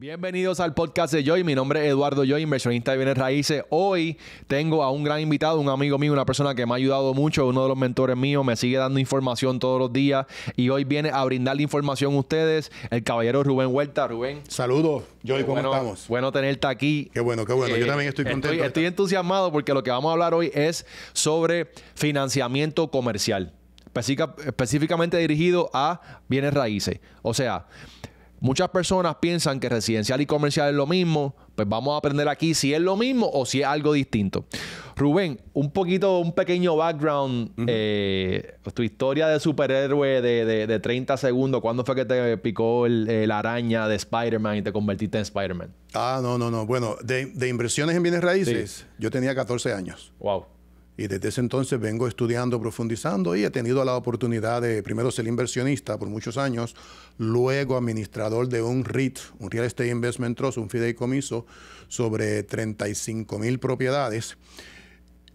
Bienvenidos al podcast de Joy. Mi nombre es Eduardo Joy, inversionista de bienes raíces. Hoy tengo a un gran invitado, un amigo mío, una persona que me ha ayudado mucho, uno de los mentores míos, me sigue dando información todos los días y hoy viene a brindarle información a ustedes, el caballero Rubén Huerta. Rubén. Saludos, Joy, ¿cómo estamos? Bueno tenerte aquí. Qué bueno, qué bueno. Yo eh, también estoy contento. estoy entusiasmado porque lo que vamos a hablar hoy es sobre financiamiento comercial, específicamente dirigido a bienes raíces. O sea, Muchas personas piensan que residencial y comercial es lo mismo. Pues vamos a aprender aquí si es lo mismo o si es algo distinto. Rubén, un poquito, un pequeño background. Eh, tu historia de superhéroe de, de, 30 segundos. ¿Cuándo fue que te picó la araña de Spider-Man y te convertiste en Spider-Man? Ah, no, no, no. Bueno, de, inversiones en bienes raíces, yo tenía 14 años. Wow. Y desde ese entonces vengo estudiando, profundizando y he tenido la oportunidad de primero ser inversionista por muchos años, luego administrador de un REIT, un Real Estate Investment Trust, un fideicomiso, sobre 35 mil propiedades.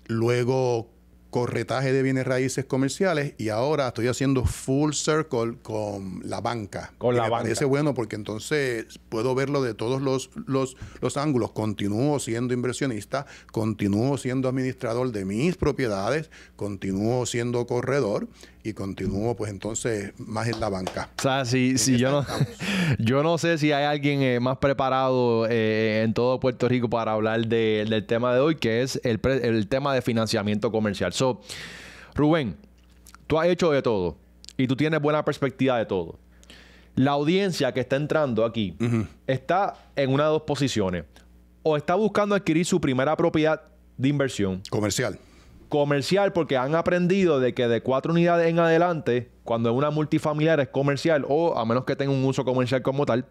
Luego corretaje de bienes raíces comerciales y ahora estoy haciendo full circle con la banca. Con la me banca. parece bueno porque entonces puedo verlo de todos los, los, los ángulos. Continúo siendo inversionista, continúo siendo administrador de mis propiedades, continúo siendo corredor y continúo pues entonces más en la banca. O sea, si, si yo, no, yo no sé si hay alguien eh, más preparado eh, en todo Puerto Rico para hablar del tema de hoy, que es el, el tema de financiamiento comercial. So, Rubén, tú has hecho de todo y tú tienes buena perspectiva de todo. La audiencia que está entrando aquí está en una de dos posiciones. O está buscando adquirir su primera propiedad de inversión. Comercial comercial porque han aprendido de que de cuatro unidades en adelante, cuando es una multifamiliar es comercial o a menos que tenga un uso comercial como tal,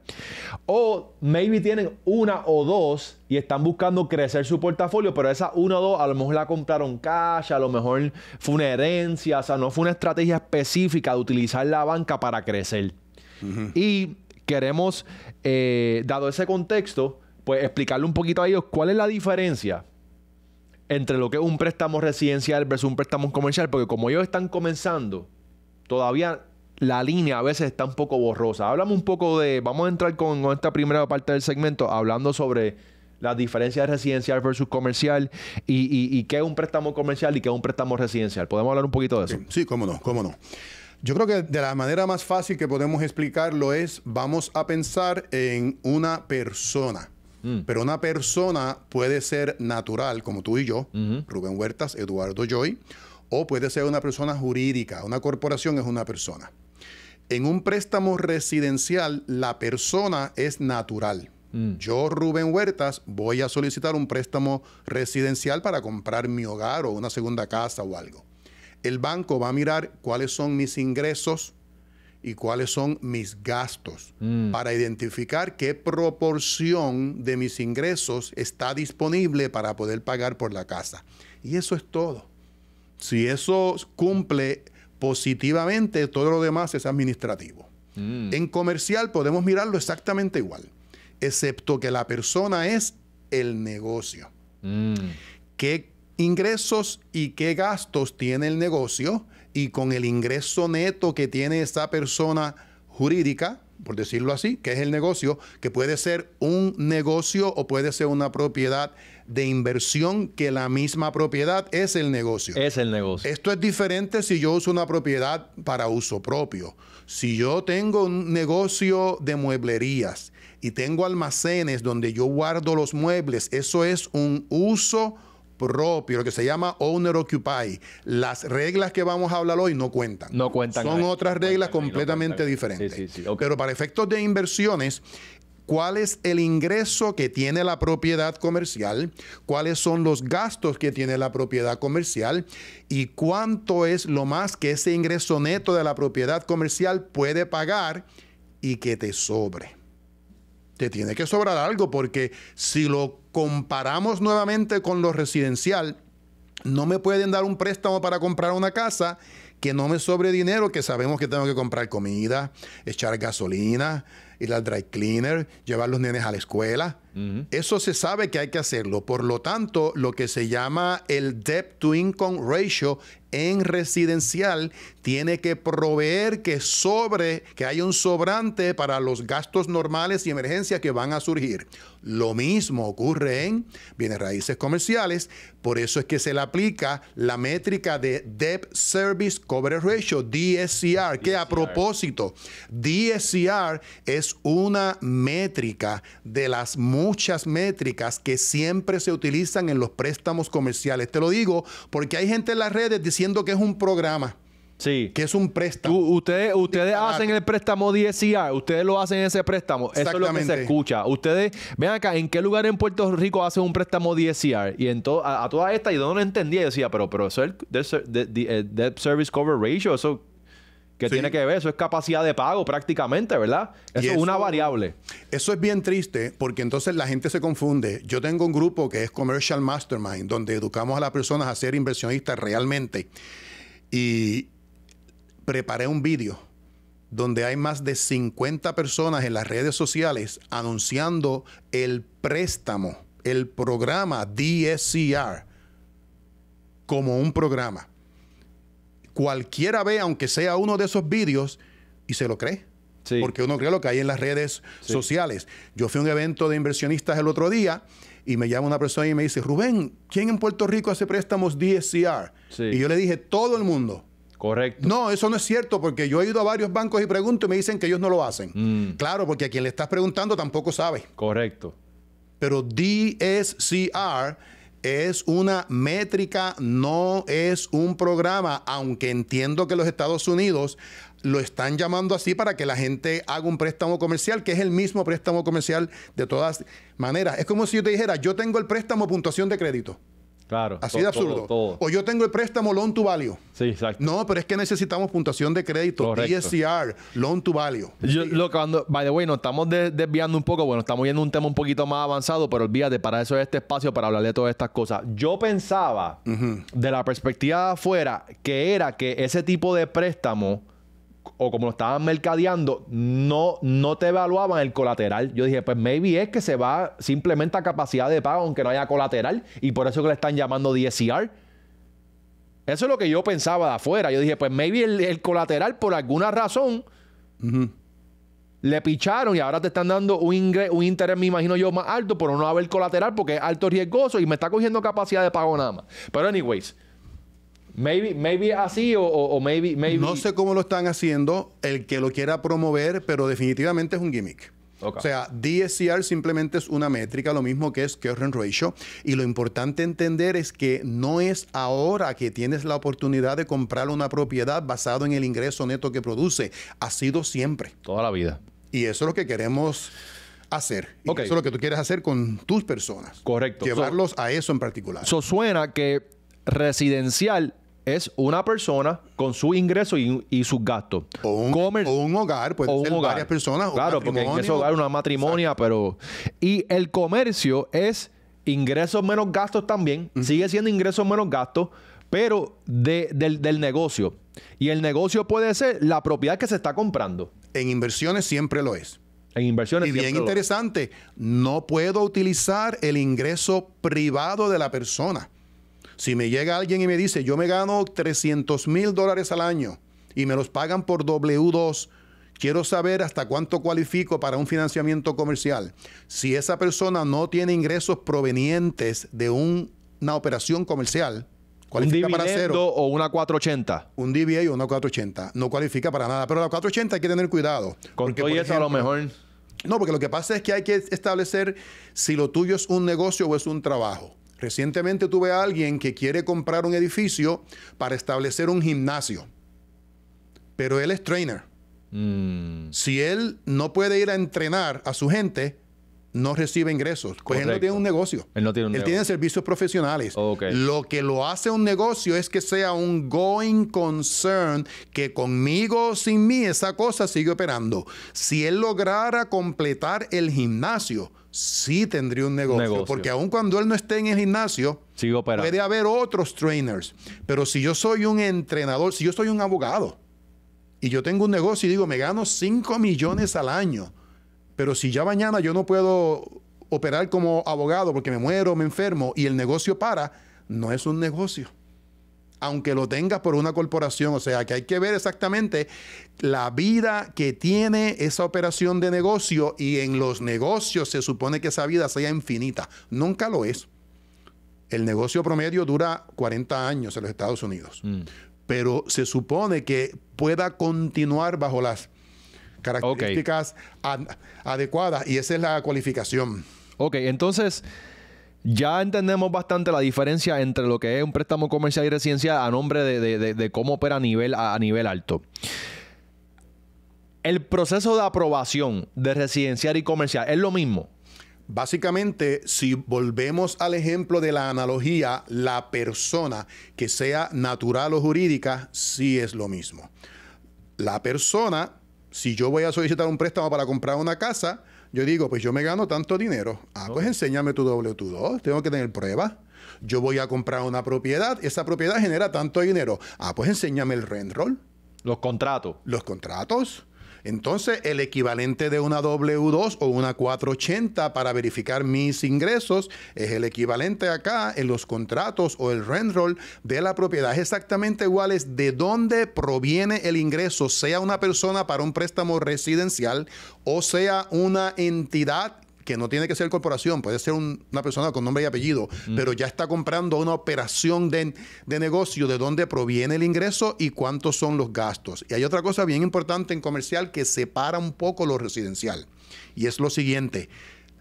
o maybe tienen una o dos y están buscando crecer su portafolio, pero esa una o dos a lo mejor la compraron cash, a lo mejor fue una herencia, o sea, no fue una estrategia específica de utilizar la banca para crecer. Y queremos, eh, dado ese contexto, pues explicarle un poquito a ellos cuál es la diferencia entre lo que es un préstamo residencial versus un préstamo comercial, porque como ellos están comenzando, todavía la línea a veces está un poco borrosa. Hablamos un poco de, vamos a entrar con, esta primera parte del segmento hablando sobre las diferencias residencial versus comercial y, qué es un préstamo comercial y qué es un préstamo residencial. ¿Podemos hablar un poquito de eso? sí, cómo no, cómo no. Yo creo que de la manera más fácil que podemos explicarlo es, vamos a pensar en una persona. Mm. Pero una persona puede ser natural, como tú y yo, Rubén Huertas, Eduardo Joy, o puede ser una persona jurídica. Una corporación es una persona. En un préstamo residencial, la persona es natural. Mm. Yo, Rubén Huertas, voy a solicitar un préstamo residencial para comprar mi hogar o una segunda casa o algo. El banco va a mirar cuáles son mis ingresos y cuáles son mis gastos mm. para identificar qué proporción de mis ingresos está disponible para poder pagar por la casa. Y eso es todo. Si eso cumple positivamente, todo lo demás es administrativo. Mm. En comercial podemos mirarlo exactamente igual, excepto que la persona es el negocio. Mm. ¿Qué ingresos y qué gastos tiene el negocio? y con el ingreso neto que tiene esta persona jurídica, por decirlo así, que es el negocio, que puede ser un negocio o puede ser una propiedad de inversión, que la misma propiedad es el negocio. Es el negocio. Esto es diferente si yo uso una propiedad para uso propio. Si yo tengo un negocio de mueblerías y tengo almacenes donde yo guardo los muebles, eso es un uso propio, lo que se llama owner occupy, las reglas que vamos a hablar hoy no cuentan. No cuentan. Son otras reglas completamente diferentes. Pero para efectos de inversiones, cuál es el ingreso que tiene la propiedad comercial, cuáles son los gastos que tiene la propiedad comercial y cuánto es lo más que ese ingreso neto de la propiedad comercial puede pagar y que te sobre. Te tiene que sobrar algo porque si lo comparamos nuevamente con lo residencial, no me pueden dar un préstamo para comprar una casa que no me sobre dinero, que sabemos que tengo que comprar comida, echar gasolina, ir al dry cleaner, llevar los nenes a la escuela. Eso se sabe que hay que hacerlo. Por lo tanto, lo que se llama el debt to income ratio en residencial tiene que proveer que sobre, que hay un sobrante para los gastos normales y emergencias que van a surgir. Lo mismo ocurre en bienes raíces comerciales, por eso es que se le aplica la métrica de Debt Service Coverage Ratio, DSCR, que a propósito, DSCR es una métrica de las muchas métricas que siempre se utilizan en los préstamos comerciales. Te lo digo porque hay gente en las redes diciendo que es un programa. Sí. Que es un préstamo. ustedes ustedes hacen el préstamo DSCR, ustedes lo hacen ese préstamo. Eso se escucha. Ustedes, ven acá, ¿en qué lugar en Puerto Rico hacen un préstamo 10 Y en a, toda todas estas, y no lo entendía, decía, pero, pero eso es el eh, debt, Service Cover Ratio, eso ¿Qué tiene que ver? Eso es capacidad de pago prácticamente, ¿verdad? Eso, es una variable. Eso es bien triste porque entonces la gente se confunde. Yo tengo un grupo que es Commercial Mastermind, donde educamos a las personas a ser inversionistas realmente. Y preparé un vídeo donde hay más de 50 personas en las redes sociales anunciando el préstamo, el programa DSCR, como un programa cualquiera ve, aunque sea uno de esos vídeos, y se lo cree. Porque uno cree lo que hay en las redes sociales. Yo fui a un evento de inversionistas el otro día y me llama una persona y me dice, Rubén, ¿quién en Puerto Rico hace préstamos DSCR? Y yo le dije, todo el mundo. Correcto. No, eso no es cierto porque yo he ido a varios bancos y pregunto y me dicen que ellos no lo hacen. Mm. Claro, porque a quien le estás preguntando tampoco sabe. Correcto. Pero DSCR es una métrica, no es un programa, aunque entiendo que los Estados Unidos lo están llamando así para que la gente haga un préstamo comercial, que es el mismo préstamo comercial de todas maneras. Es como si yo te dijera, yo tengo el préstamo puntuación de crédito. Claro. Así de absurdo. O yo tengo el préstamo loan to value. Sí, exacto. No, pero es que necesitamos puntuación de crédito, DSCR, e loan to value. lo cuando, by the way, nos estamos desviando un poco, bueno, estamos viendo un tema un poquito más avanzado, pero olvídate, para eso es este espacio para hablar de todas estas cosas. Yo pensaba, de la perspectiva de afuera, que era que ese tipo de préstamo o como lo estaban mercadeando, no, no te evaluaban el colateral. Yo dije, pues maybe es que se va simplemente a capacidad de pago, aunque no haya colateral, y por eso que le están llamando DSCR. Eso es lo que yo pensaba de afuera. Yo dije, pues maybe el, colateral por alguna razón le picharon y ahora te están dando un, un interés, me imagino yo, más alto por no haber colateral porque es alto riesgoso y me está cogiendo capacidad de pago nada más. Pero anyways, Maybe, así o, maybe, No sé cómo lo están haciendo, el que lo quiera promover, pero definitivamente es un gimmick. O sea, DSCR simplemente es una métrica, lo mismo que es Current Ratio. Y lo importante entender es que no es ahora que tienes la oportunidad de comprar una propiedad basado en el ingreso neto que produce. Ha sido siempre. Toda la vida. Y eso es lo que queremos hacer. Y Eso es lo que tú quieres hacer con tus personas. Correcto. Llevarlos a eso en particular. Eso suena que residencial es una persona con su ingreso y, sus gastos. O un, o un hogar, puede ser hogar. varias personas. Claro, porque en hogar una matrimonia, pero... Y el comercio es ingresos menos gastos también. Sigue siendo ingresos menos gastos, pero del, negocio. Y el negocio puede ser la propiedad que se está comprando. En inversiones siempre lo es. En inversiones. Y bien interesante, no puedo utilizar el ingreso privado de la persona. Si me llega alguien y me dice, yo me gano 300 mil dólares al año y me los pagan por W2, quiero saber hasta cuánto cualifico para un financiamiento comercial. Si esa persona no tiene ingresos provenientes de una operación comercial, cualifica un para cero. o una 480. Un DBA o una 480. No cualifica para nada. Pero la 480 hay que tener cuidado. porque, todo a lo mejor... No, porque lo que pasa es que hay que establecer si lo tuyo es un negocio o es un trabajo. Recientemente tuve a alguien que quiere comprar un edificio para establecer un gimnasio, pero él es trainer. Mm. Si él no puede ir a entrenar a su gente, no recibe ingresos. Pues él no tiene un negocio. Él no tiene un Él tiene servicios profesionales. Lo que lo hace un negocio es que sea un going concern que conmigo o sin mí esa cosa sigue operando. Si él lograra completar el gimnasio, sí tendría un negocio, Porque aun cuando él no esté en el gimnasio, puede haber otros trainers. Pero si yo soy un entrenador, si yo soy un abogado y yo tengo un negocio y digo, me gano 5 millones al año, pero si ya mañana yo no puedo operar como abogado porque me muero, me enfermo y el negocio para, no es un negocio aunque lo tengas por una corporación. O sea, que hay que ver exactamente la vida que tiene esa operación de negocio y en los negocios se supone que esa vida sea infinita. Nunca lo es. El negocio promedio dura 40 años en los Estados Unidos, mm. pero se supone que pueda continuar bajo las características adecuadas y esa es la cualificación. Ok, entonces... Ya entendemos bastante la diferencia entre lo que es un préstamo comercial y residencial a nombre de, cómo opera a nivel, a, a nivel alto. El proceso de aprobación de residencial y comercial es lo mismo. Básicamente, si volvemos al ejemplo de la analogía, la persona, que sea natural o jurídica, sí es lo mismo. La persona, si yo voy a solicitar un préstamo para comprar una casa, yo digo, pues yo me gano tanto dinero. Ah, pues enséñame tu W2. Tengo que tener pruebas. Yo voy a comprar una propiedad. Esa propiedad genera tanto dinero. Ah, pues enséñame el rent roll. Los contratos. Los contratos. Entonces, el equivalente de una W2 o una 480 para verificar mis ingresos es el equivalente acá en los contratos o el rent roll de la propiedad. exactamente igual, es de dónde proviene el ingreso, sea una persona para un préstamo residencial o sea una entidad que no tiene que ser corporación, puede ser una persona con nombre y apellido, pero ya está comprando una operación de negocio, de dónde proviene el ingreso y cuántos son los gastos. Y hay otra cosa bien importante en comercial que separa un poco lo residencial, y es lo siguiente,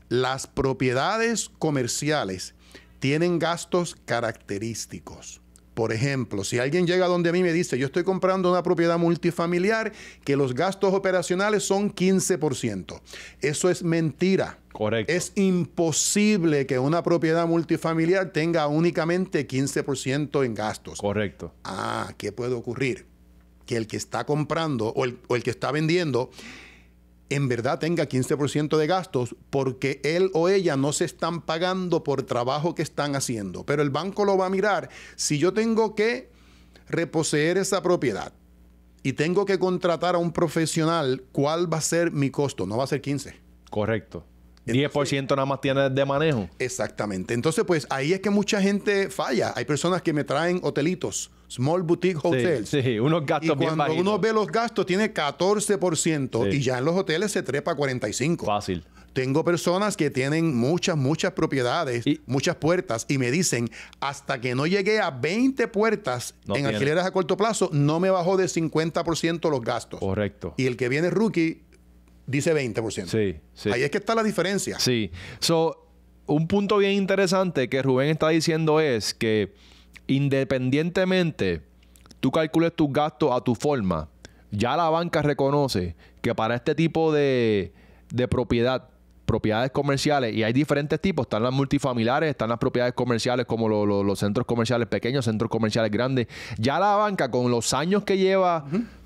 las propiedades comerciales tienen gastos característicos. Por ejemplo, si alguien llega donde a mí me dice, yo estoy comprando una propiedad multifamiliar que los gastos operacionales son 15%. Eso es mentira. Correcto. Es imposible que una propiedad multifamiliar tenga únicamente 15% en gastos. Correcto. Ah, ¿qué puede ocurrir? Que el que está comprando o el que está vendiendo en verdad tenga 15% de gastos porque él o ella no se están pagando por trabajo que están haciendo. Pero el banco lo va a mirar. Si yo tengo que reposeer esa propiedad y tengo que contratar a un profesional, ¿cuál va a ser mi costo? No va a ser 15. Correcto. 10% nada más tiene de manejo. Exactamente. Entonces, pues ahí es que mucha gente falla. Hay personas que me traen hotelitos, small boutique hotels. Sí, unos gastos y cuando uno ve los gastos, tiene 14% y ya en los hoteles se trepa 45%. Fácil. Tengo personas que tienen muchas, muchas propiedades, muchas puertas, y me dicen, hasta que no llegué a 20 puertas en alquileres a corto plazo, no me bajó de 50% los gastos. Correcto. Y el que viene rookie dice 20%. Sí, sí. Ahí es que está la diferencia. Sí. So, un punto bien interesante que Rubén está diciendo es que independientemente tú calcules tus gastos a tu forma, ya la banca reconoce que para este tipo de, de propiedad, propiedades comerciales, y hay diferentes tipos, están las multifamiliares, están las propiedades comerciales como los centros comerciales pequeños, centros comerciales grandes, ya la banca con los años que lleva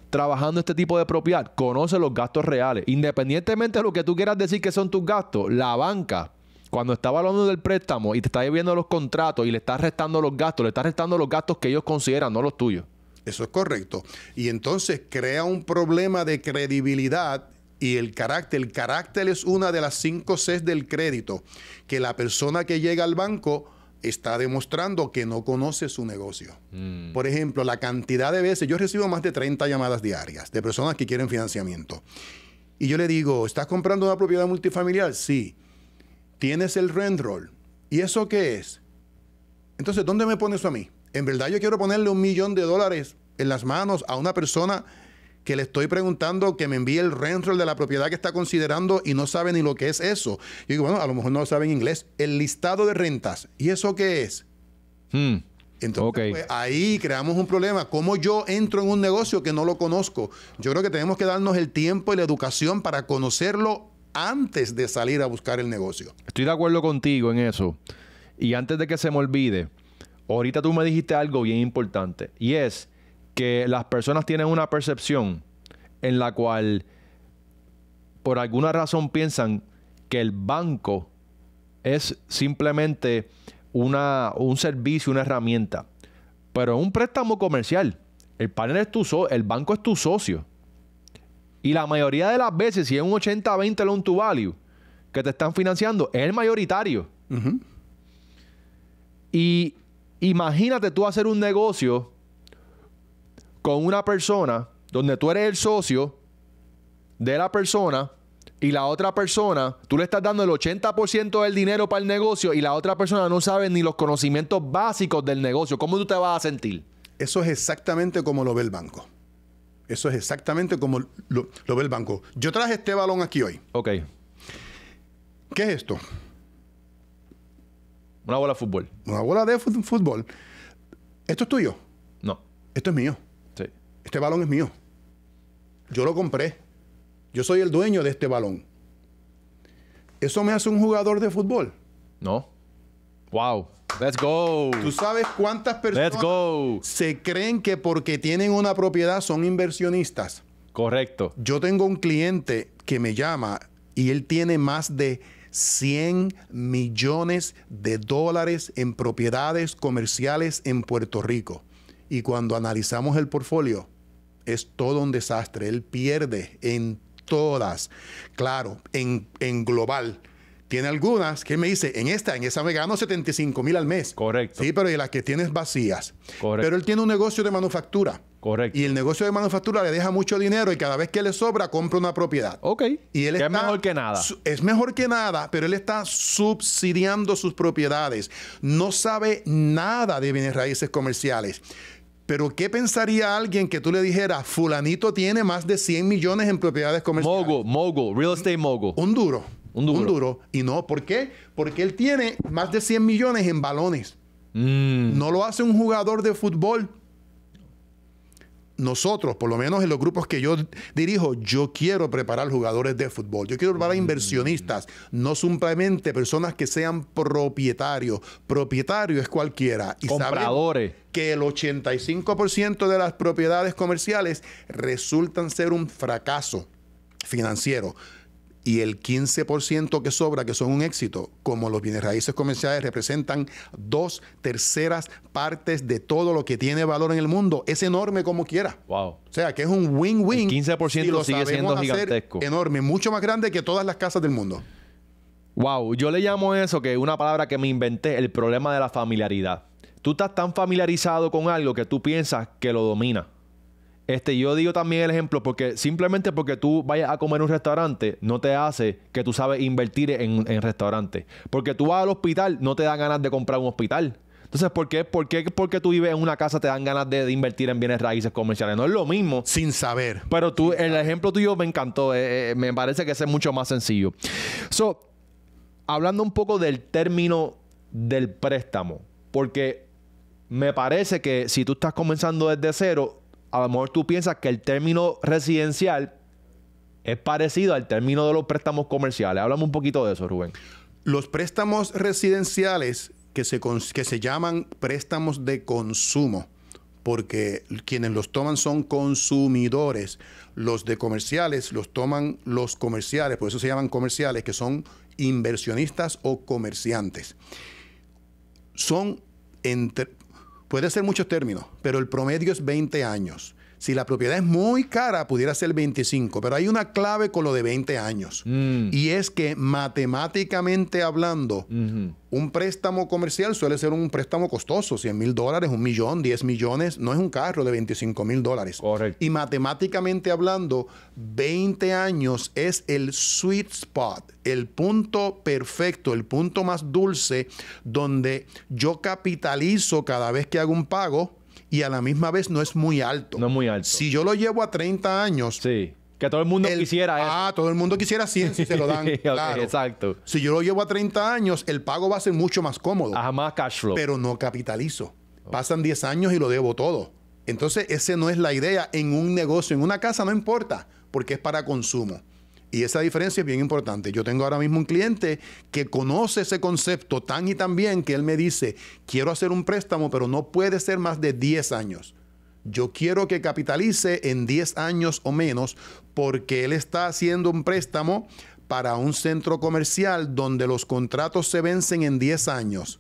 trabajando este tipo de propiedad, conoce los gastos reales. Independientemente de lo que tú quieras decir que son tus gastos, la banca, cuando está valorando del préstamo y te está viendo los contratos y le está restando los gastos, le está restando los gastos que ellos consideran, no los tuyos. Eso es correcto. Y entonces crea un problema de credibilidad y el carácter. El carácter es una de las cinco Cs del crédito, que la persona que llega al banco está demostrando que no conoce su negocio. Mm. Por ejemplo, la cantidad de veces, yo recibo más de 30 llamadas diarias de personas que quieren financiamiento. Y yo le digo, ¿estás comprando una propiedad multifamiliar? Sí. ¿Tienes el rent roll? ¿Y eso qué es? Entonces, ¿dónde me pone eso a mí? En verdad yo quiero ponerle un millón de dólares en las manos a una persona que le estoy preguntando que me envíe el rental de la propiedad que está considerando y no sabe ni lo que es eso. Yo digo, bueno, a lo mejor no lo sabe en inglés. El listado de rentas. ¿Y eso qué es? Hmm. Entonces, pues, ahí creamos un problema. ¿Cómo yo entro en un negocio que no lo conozco? Yo creo que tenemos que darnos el tiempo y la educación para conocerlo antes de salir a buscar el negocio. Estoy de acuerdo contigo en eso. Y antes de que se me olvide, ahorita tú me dijiste algo bien importante. Y es que las personas tienen una percepción en la cual por alguna razón piensan que el banco es simplemente un servicio, una herramienta. Pero un préstamo comercial, el panel es tu el banco es tu socio. Y la mayoría de las veces, si es un 80-20 loan to value que te están financiando, es el mayoritario. Y imagínate tú hacer un negocio con una persona donde tú eres el socio de la persona y la otra persona, tú le estás dando el 80% del dinero para el negocio y la otra persona no sabe ni los conocimientos básicos del negocio. ¿Cómo tú te vas a sentir? Eso es exactamente como lo ve el banco. Eso es exactamente como lo, ve el banco. Yo traje este balón aquí hoy. Ok. ¿Qué es esto? Una bola de fútbol. Una bola de fútbol. ¿Esto es tuyo? No. Esto es mío este balón es mío. Yo lo compré. Yo soy el dueño de este balón. ¿Eso me hace un jugador de fútbol? No. Wow. Let's go. ¿Tú sabes cuántas personas se creen que porque tienen una propiedad son inversionistas? Correcto. Yo tengo un cliente que me llama y él tiene más de 100 millones de dólares en propiedades comerciales en Puerto Rico. Y cuando analizamos el portfolio, es todo un desastre. Él pierde en todas, claro, en, global. Tiene algunas que me dice, en esta, en esa me gano 75 mil al mes. Correcto. Sí, pero y las que tienes vacías. Correcto. Pero él tiene un negocio de manufactura. Correcto. Y el negocio de manufactura le deja mucho dinero y cada vez que le sobra compra una propiedad. Ok. Y él está, es mejor que nada. Es mejor que nada, pero él está subsidiando sus propiedades. No sabe nada de bienes raíces comerciales. Pero ¿qué pensaría alguien que tú le dijeras, fulanito tiene más de 100 millones en propiedades comerciales? Mogul, mogul, real estate mogul. Un duro. Un duro. Un duro. Y no, ¿por qué? Porque él tiene más de 100 millones en balones. Mm. No lo hace un jugador de fútbol nosotros, por lo menos en los grupos que yo dirijo, yo quiero preparar jugadores de fútbol, yo quiero preparar mm. inversionistas, no simplemente personas que sean propietarios. Propietario es cualquiera. Y Compradores. que el 85% de las propiedades comerciales resultan ser un fracaso financiero y el 15% que sobra, que son un éxito, como los bienes raíces comerciales representan dos terceras partes de todo lo que tiene valor en el mundo, es enorme como quiera. Wow. O sea, que es un win-win. 15% lo sigue siendo gigantesco. Enorme, mucho más grande que todas las casas del mundo. Wow, yo le llamo eso, que es una palabra que me inventé, el problema de la familiaridad. Tú estás tan familiarizado con algo que tú piensas que lo domina. Este, yo digo también el ejemplo porque simplemente porque tú vayas a comer en un restaurante no te hace que tú sabes invertir en, en restaurante. Porque tú vas al hospital, no te dan ganas de comprar un hospital. Entonces, ¿por qué, por qué porque tú vives en una casa te dan ganas de, invertir en bienes raíces comerciales? No es lo mismo. Sin saber. Pero tú, el ejemplo tuyo me encantó. Eh, eh, me parece que ese es mucho más sencillo. So, hablando un poco del término del préstamo, porque me parece que si tú estás comenzando desde cero, a lo mejor tú piensas que el término residencial es parecido al término de los préstamos comerciales. Háblame un poquito de eso, Rubén. Los préstamos residenciales que se, que se llaman préstamos de consumo, porque quienes los toman son consumidores. Los de comerciales los toman los comerciales, por eso se llaman comerciales, que son inversionistas o comerciantes. Son entre, Puede ser muchos términos, pero el promedio es 20 años. Si la propiedad es muy cara, pudiera ser 25, pero hay una clave con lo de 20 años. Mm. Y es que matemáticamente hablando, un préstamo comercial suele ser un préstamo costoso, 100 mil dólares, un millón, 10 millones, no es un carro de 25 mil dólares. Y matemáticamente hablando, 20 años es el sweet spot, el punto perfecto, el punto más dulce, donde yo capitalizo cada vez que hago un pago y a la misma vez no es muy alto. No es muy alto. Si yo lo llevo a 30 años. Sí. Que todo el mundo quisiera eso. Ah, todo el mundo quisiera 100 si se lo dan. claro. exacto. Si yo lo llevo a 30 años, el pago va a ser mucho más cómodo. Ajá, más cash flow. Pero no capitalizo. Pasan 10 años y lo debo todo. Entonces, esa no es la idea en un negocio. En una casa no importa, porque es para consumo. Y esa diferencia es bien importante. Yo tengo ahora mismo un cliente que conoce ese concepto tan y tan bien que él me dice, quiero hacer un préstamo, pero no puede ser más de 10 años. Yo quiero que capitalice en 10 años o menos porque él está haciendo un préstamo para un centro comercial donde los contratos se vencen en 10 años.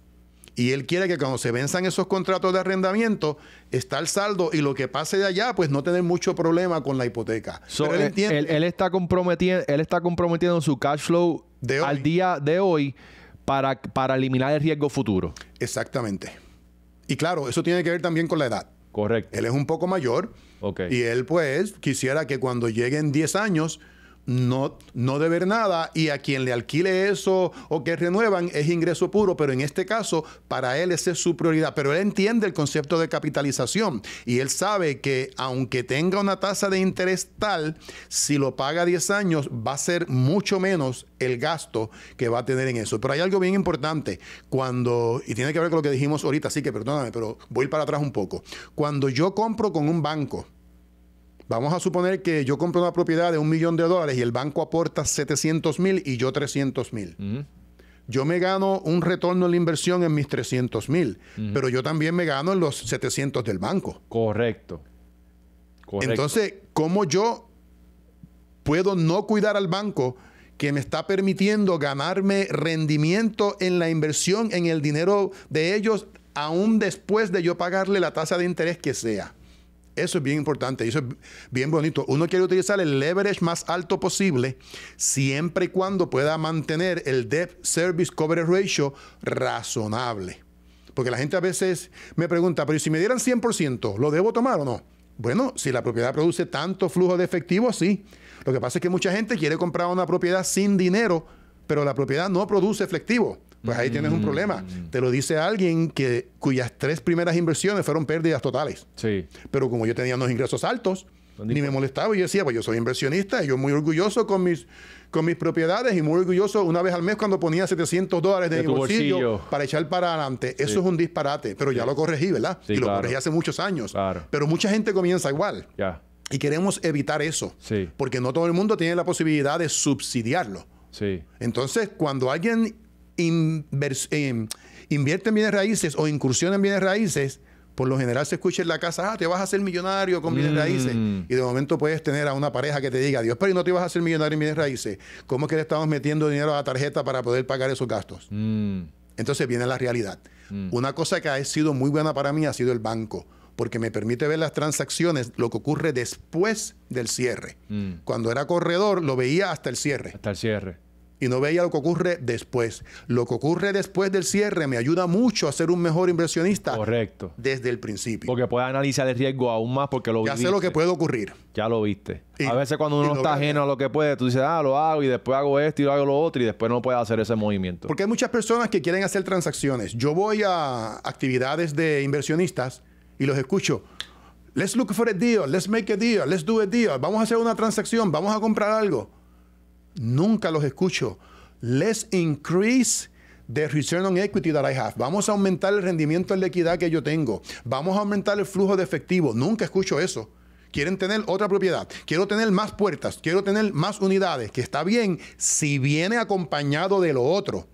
Y él quiere que cuando se venzan esos contratos de arrendamiento, está el saldo y lo que pase de allá, pues no tener mucho problema con la hipoteca. Eh, él, está comprometiendo, su cash flow al día de hoy para, para eliminar el riesgo futuro. Exactamente. Y claro, eso tiene que ver también con la edad. Correcto. Él es un poco mayor. Y él, pues, quisiera que cuando lleguen 10 años, no, no deber nada y a quien le alquile eso o que renuevan es ingreso puro, pero en este caso para él esa es su prioridad. Pero él entiende el concepto de capitalización y él sabe que aunque tenga una tasa de interés tal, si lo paga 10 años va a ser mucho menos el gasto que va a tener en eso. Pero hay algo bien importante cuando, y tiene que ver con lo que dijimos ahorita, así que perdóname, pero voy para atrás un poco. Cuando yo compro con un banco, Vamos a suponer que yo compro una propiedad de un millón de dólares y el banco aporta 700 mil y yo 300 mil. Yo me gano un retorno en la inversión en mis 300 mil, pero yo también me gano en los 700 del banco. Correcto. Correcto. Entonces, ¿cómo yo puedo no cuidar al banco que me está permitiendo ganarme rendimiento en la inversión, en el dinero de ellos, aún después de yo pagarle la tasa de interés que sea? Eso es bien importante eso es bien bonito. Uno quiere utilizar el leverage más alto posible siempre y cuando pueda mantener el debt service coverage ratio razonable. Porque la gente a veces me pregunta, pero si me dieran 100%, ¿lo debo tomar o no? Bueno, si la propiedad produce tanto flujo de efectivo, sí. Lo que pasa es que mucha gente quiere comprar una propiedad sin dinero, pero la propiedad no produce efectivo pues ahí tienes un mm. problema. Te lo dice alguien que, cuyas tres primeras inversiones fueron pérdidas totales. Sí. Pero como yo tenía unos ingresos altos, ni me molestaba. Y Yo decía, pues yo soy inversionista y yo muy orgulloso con mis, con mis propiedades y muy orgulloso una vez al mes cuando ponía 700 dólares de, mi bolsillo, para echar para adelante. Eso es un disparate, pero ya lo corregí, ¿verdad? Sí, y lo corregí hace muchos años. Claro. Pero mucha gente comienza igual. Ya. Y queremos evitar eso, Sí. porque no todo el mundo tiene la posibilidad de subsidiarlo. Sí. Entonces, cuando alguien eh, invierte en bienes raíces o incursiona en bienes raíces, por lo general se escucha en la casa, ah, te vas a hacer millonario con bienes raíces. Mm. Y de momento puedes tener a una pareja que te diga, Dios, pero no te vas a hacer millonario en bienes raíces. ¿Cómo es que le estamos metiendo dinero a la tarjeta para poder pagar esos gastos? Mm. Entonces viene la realidad. Mm. Una cosa que ha sido muy buena para mí ha sido el banco, porque me permite ver las transacciones, lo que ocurre después del cierre. Cuando era corredor, lo veía hasta el cierre. Hasta el cierre y no veía lo que ocurre después. Lo que ocurre después del cierre me ayuda mucho a ser un mejor inversionista. Correcto. Desde el principio. Porque puedes analizar el riesgo aún más porque lo Ya sé lo que puede ocurrir. Ya lo viste. a veces cuando uno está ajeno a lo que puede, tú dices, ah, lo hago y después hago esto y hago lo otro y después no puede hacer ese movimiento. Porque hay muchas personas que quieren hacer transacciones. Yo voy a actividades de inversionistas y los escucho. Let's look for a deal, let's make a deal, let's do a deal. Vamos a hacer una transacción, vamos a comprar algo Nunca los escucho. Let's increase the return on equity that I have. Vamos a aumentar el rendimiento en la equidad que yo tengo. Vamos a aumentar el flujo de efectivo. Nunca escucho eso. Quieren tener otra propiedad. Quiero tener más puertas. Quiero tener más unidades. Que está bien si viene acompañado de lo otro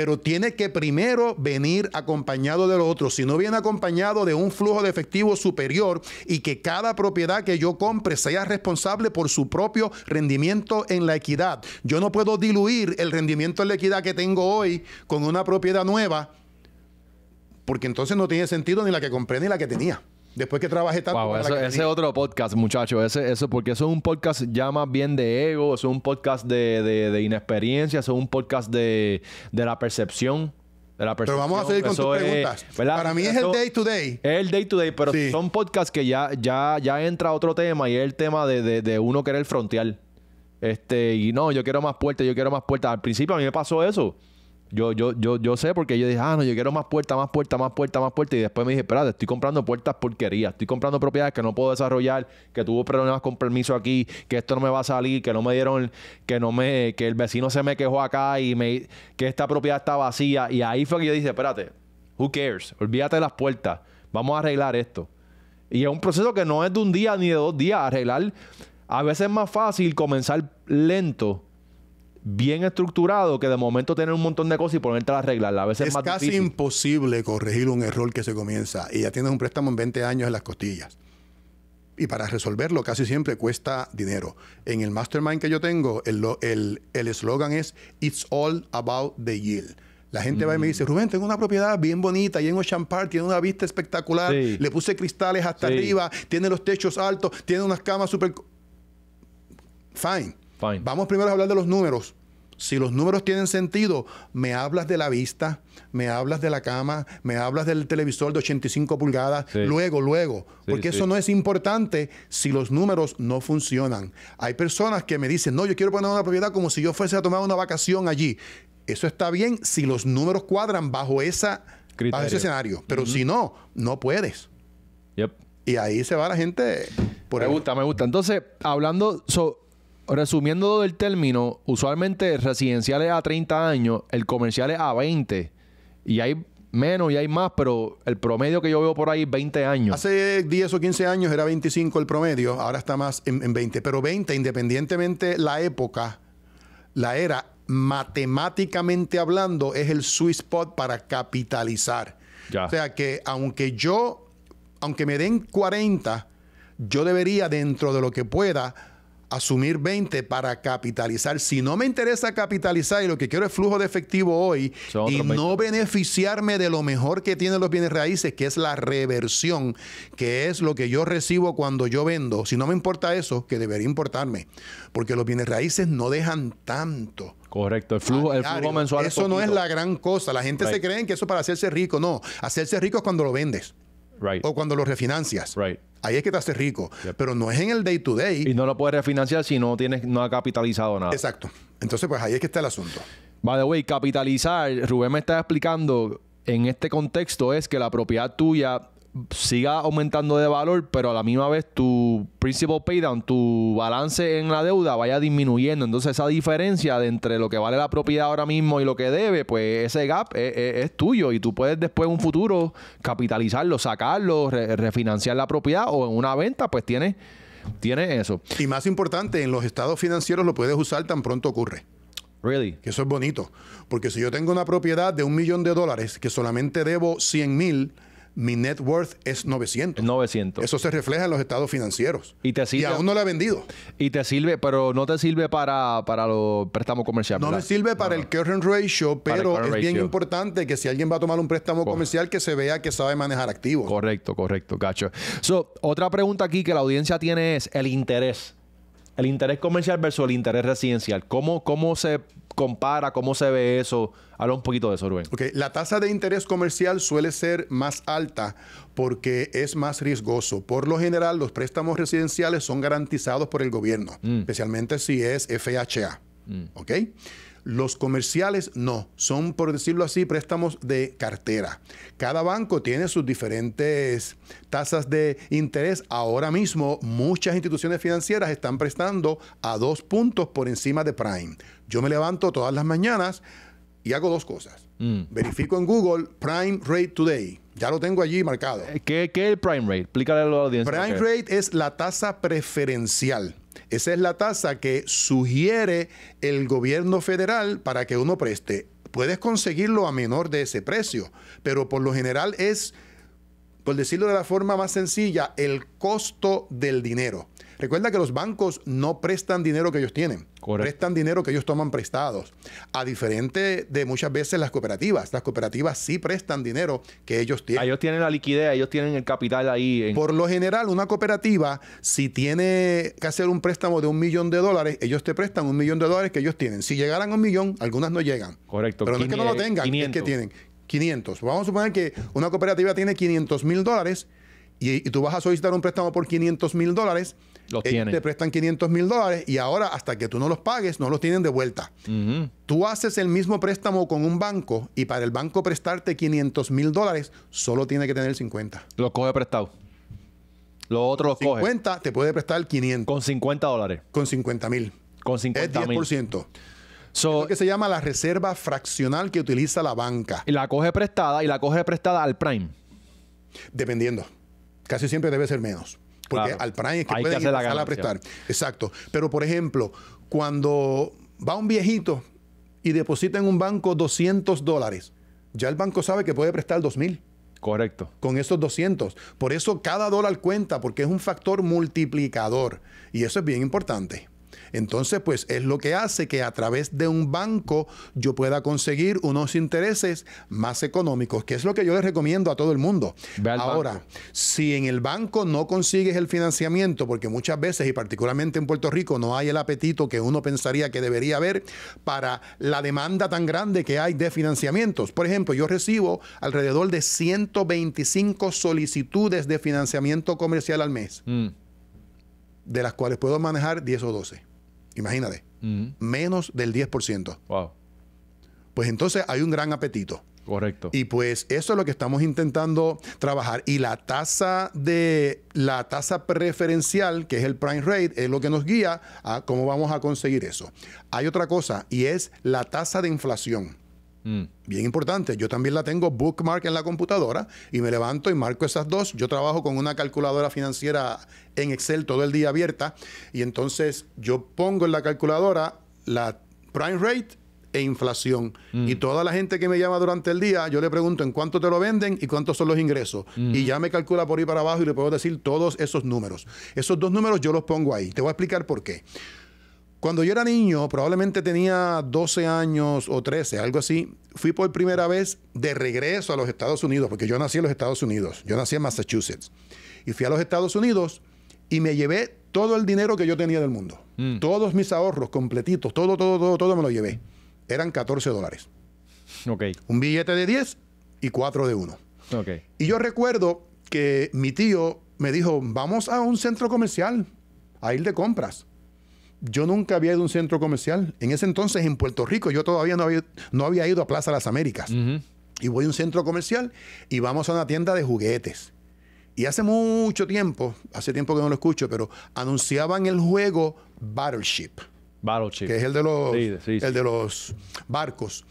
pero tiene que primero venir acompañado de los otro. Si no viene acompañado de un flujo de efectivo superior y que cada propiedad que yo compre sea responsable por su propio rendimiento en la equidad. Yo no puedo diluir el rendimiento en la equidad que tengo hoy con una propiedad nueva, porque entonces no tiene sentido ni la que compré ni la que tenía. Después que trabajé tanto. ese, es otro podcast, muchachos. Ese, eso, porque eso es un podcast ya más bien de ego, es un podcast de, de, inexperiencia, es un podcast de, la percepción. De la pero vamos a seguir con tus preguntas. Para mí es el day to day. Es el day to day, pero son podcasts que ya, ya, ya entra otro tema y es el tema de, de, de uno querer frontear. Este, y no, yo quiero más puertas, yo quiero más puertas. Al principio a mí me pasó eso. Yo, yo, yo, yo sé porque yo dije, ah, no, yo quiero más puertas, más puertas, más puertas, más puertas. Y después me dije, espérate, estoy comprando puertas porquerías. Estoy comprando propiedades que no puedo desarrollar, que tuvo problemas con permiso aquí, que esto no me va a salir, que no me dieron, que no me, que el vecino se me quejó acá y me, que esta propiedad está vacía. Y ahí fue que yo dije, espérate, who cares? Olvídate de las puertas. Vamos a arreglar esto. Y es un proceso que no es de un día ni de dos días arreglar. A veces es más fácil comenzar lento bien estructurado que de momento tener un montón de cosas y ponerte las reglas A veces es, casi imposible corregir un error que se comienza y ya tienes un préstamo en 20 años en las costillas. Y para resolverlo casi siempre cuesta dinero. En el mastermind que yo tengo, el eslogan es It's all about the yield. La gente va y me mm. dice, Rubén, tengo una propiedad bien bonita, y en Ocean Park, tiene una vista espectacular, le puse cristales hasta arriba, tiene los techos altos, tiene unas camas super Fine Vamos primero a hablar de los números. Si los números tienen sentido, me hablas de la vista, me hablas de la cama, me hablas del televisor de 85 pulgadas, luego, luego. porque eso no es importante si los números no funcionan. Hay personas que me dicen, no, yo quiero poner una propiedad como si yo fuese a tomar una vacación allí. Eso está bien si los números cuadran bajo, esa, ese escenario. Pero si no, no puedes. Y ahí se va la gente. Por me gusta, me gusta. Entonces, hablando, resumiendo el término, usualmente el residencial es a 30 años, el comercial es a 20. Y hay menos y hay más, pero el promedio que yo veo por ahí es 20 años. Hace 10 o 15 años era 25 el promedio, ahora está más en, 20. Pero 20, independientemente la época, la era, matemáticamente hablando, es el sweet spot para capitalizar. O sea que aunque yo, aunque me den 40, yo debería dentro de lo que pueda asumir 20 para capitalizar. Si no me interesa capitalizar y lo que quiero es flujo de efectivo hoy y no beneficiarme de lo mejor que tienen los bienes raíces, que es la reversión, que es lo que yo recibo cuando yo vendo. Si no me importa eso, que debería importarme, porque los bienes raíces no dejan tanto. Correcto, el flujo, el flujo mensual. Eso no es la gran cosa. La gente se cree que eso es para hacerse rico. No, hacerse rico es cuando lo vendes. O cuando lo refinancias. Ahí es que te hace rico. Pero no es en el day to day. Y no lo puedes refinanciar si no tienes, no ha capitalizado nada. Exacto. Entonces, pues ahí es que está el asunto. By the way, capitalizar, Rubén me está explicando en este contexto es que la propiedad tuya siga aumentando de valor, pero a la misma vez tu principal down tu balance en la deuda vaya disminuyendo. Entonces esa diferencia de entre lo que vale la propiedad ahora mismo y lo que debe, pues ese gap es, tuyo y tú puedes después en un futuro capitalizarlo, sacarlo, refinanciar la propiedad o en una venta, pues tienes, tienes eso. Y más importante, en los estados financieros lo puedes usar tan pronto ocurre. Really? Que eso es bonito. Porque si yo tengo una propiedad de un millón de dólares que solamente debo 100 mil, mi net worth es 900. 900. Eso se refleja en los estados financieros. Y, te sirve, aún no lo he vendido. Y te sirve, pero no te sirve para, para los préstamos comerciales. No me sirve para el current ratio, pero es bien importante que si alguien va a tomar un préstamo comercial que se vea que sabe manejar activos. Correcto, correcto, cacho. So, otra pregunta aquí que la audiencia tiene es el interés. El interés comercial versus el interés residencial. ¿Cómo, cómo se compara, cómo se ve eso. Habla un poquito de eso, Rubén. La tasa de interés comercial suele ser más alta porque es más riesgoso. Por lo general, los préstamos residenciales son garantizados por el gobierno, mm. especialmente si es FHA. Mm. Los comerciales no, son por decirlo así préstamos de cartera. Cada banco tiene sus diferentes tasas de interés. Ahora mismo muchas instituciones financieras están prestando a dos puntos por encima de prime. Yo me levanto todas las mañanas y hago dos cosas. Mm. Verifico en Google Prime Rate Today. Ya lo tengo allí marcado. Eh, ¿Qué, es el Prime Rate? Explícale a la audiencia. Prime Rate es la tasa preferencial. Esa es la tasa que sugiere el gobierno federal para que uno preste. Puedes conseguirlo a menor de ese precio, pero por lo general es, por decirlo de la forma más sencilla, el costo del dinero. Recuerda que los bancos no prestan dinero que ellos tienen, Correcto. prestan dinero que ellos toman prestados. A diferente de muchas veces las cooperativas, las cooperativas sí prestan dinero que ellos tienen. Ellos tienen la liquidez, ellos tienen el capital ahí. Por lo general, una cooperativa, si tiene que hacer un préstamo de un millón de dólares, ellos te prestan un millón de dólares que ellos tienen. Si llegaran a un millón, algunas no llegan. Correcto. Pero no es que no lo tengan, es que tienen 500. Vamos a suponer que una cooperativa tiene 500 mil dólares y, y tú vas a solicitar un préstamo por 500 mil dólares los eh, Te prestan 500 mil dólares y ahora hasta que tú no los pagues, no los tienen de vuelta. Tú haces el mismo préstamo con un banco y para el banco prestarte 500 mil dólares, solo tiene que tener 50. Lo coge prestado. Lo otro lo coge. 50 te puede prestar 500. Con 50 dólares. Con 50 mil. Con 50 mil. Es 10%. es lo que se llama la reserva fraccional que utiliza la banca. Y la coge prestada y la coge prestada al prime. Dependiendo. Casi siempre debe ser menos. Porque al Prime es que puede a prestar. Exacto. Pero, por ejemplo, cuando va un viejito y deposita en un banco 200 dólares, ya el banco sabe que puede prestar 2000. Correcto. Con esos 200. Por eso cada dólar cuenta, porque es un factor multiplicador. Y eso es bien importante. Entonces, pues es lo que hace que a través de un banco yo pueda conseguir unos intereses más económicos, que es lo que yo les recomiendo a todo el mundo. Ahora, si en el banco no consigues el financiamiento, porque muchas veces, y particularmente en Puerto Rico, no hay el apetito que uno pensaría que debería haber para la demanda tan grande que hay de financiamientos. Por ejemplo, yo recibo alrededor de 125 solicitudes de financiamiento comercial al mes, mm. de las cuales puedo manejar 10 o 12. Imagínate. Mm. Menos del 10%. Wow. Pues entonces hay un gran apetito. Correcto. Y pues eso es lo que estamos intentando trabajar. Y la tasa de la tasa preferencial, que es el prime rate, es lo que nos guía a cómo vamos a conseguir eso. Hay otra cosa y es la tasa de inflación. Mm. Bien importante. Yo también la tengo bookmark en la computadora y me levanto y marco esas dos. Yo trabajo con una calculadora financiera en Excel todo el día abierta y entonces yo pongo en la calculadora la prime rate e inflación. Mm. Y toda la gente que me llama durante el día, yo le pregunto en cuánto te lo venden y cuántos son los ingresos. Mm. Y ya me calcula por ahí para abajo y le puedo decir todos esos números. Esos dos números yo los pongo ahí. Te voy a explicar por qué. Cuando yo era niño, probablemente tenía 12 años o 13, algo así, fui por primera vez de regreso a los Estados Unidos, porque yo nací en los Estados Unidos, yo nací en Massachusetts. Y fui a los Estados Unidos y me llevé todo el dinero que yo tenía del mundo. Mm. Todos mis ahorros completitos, todo, todo, todo, todo me lo llevé. Eran 14 dólares. Okay. Un billete de 10 y 4 de 1. Okay. Y yo recuerdo que mi tío me dijo, vamos a un centro comercial a ir de compras yo nunca había ido a un centro comercial. En ese entonces, en Puerto Rico, yo todavía no había, no había ido a Plaza Las Américas. Y voy a un centro comercial y vamos a una tienda de juguetes. Y hace mucho tiempo, hace tiempo que no lo escucho, pero anunciaban el juego Battleship. Battleship. Que es el de los, El de los barcos.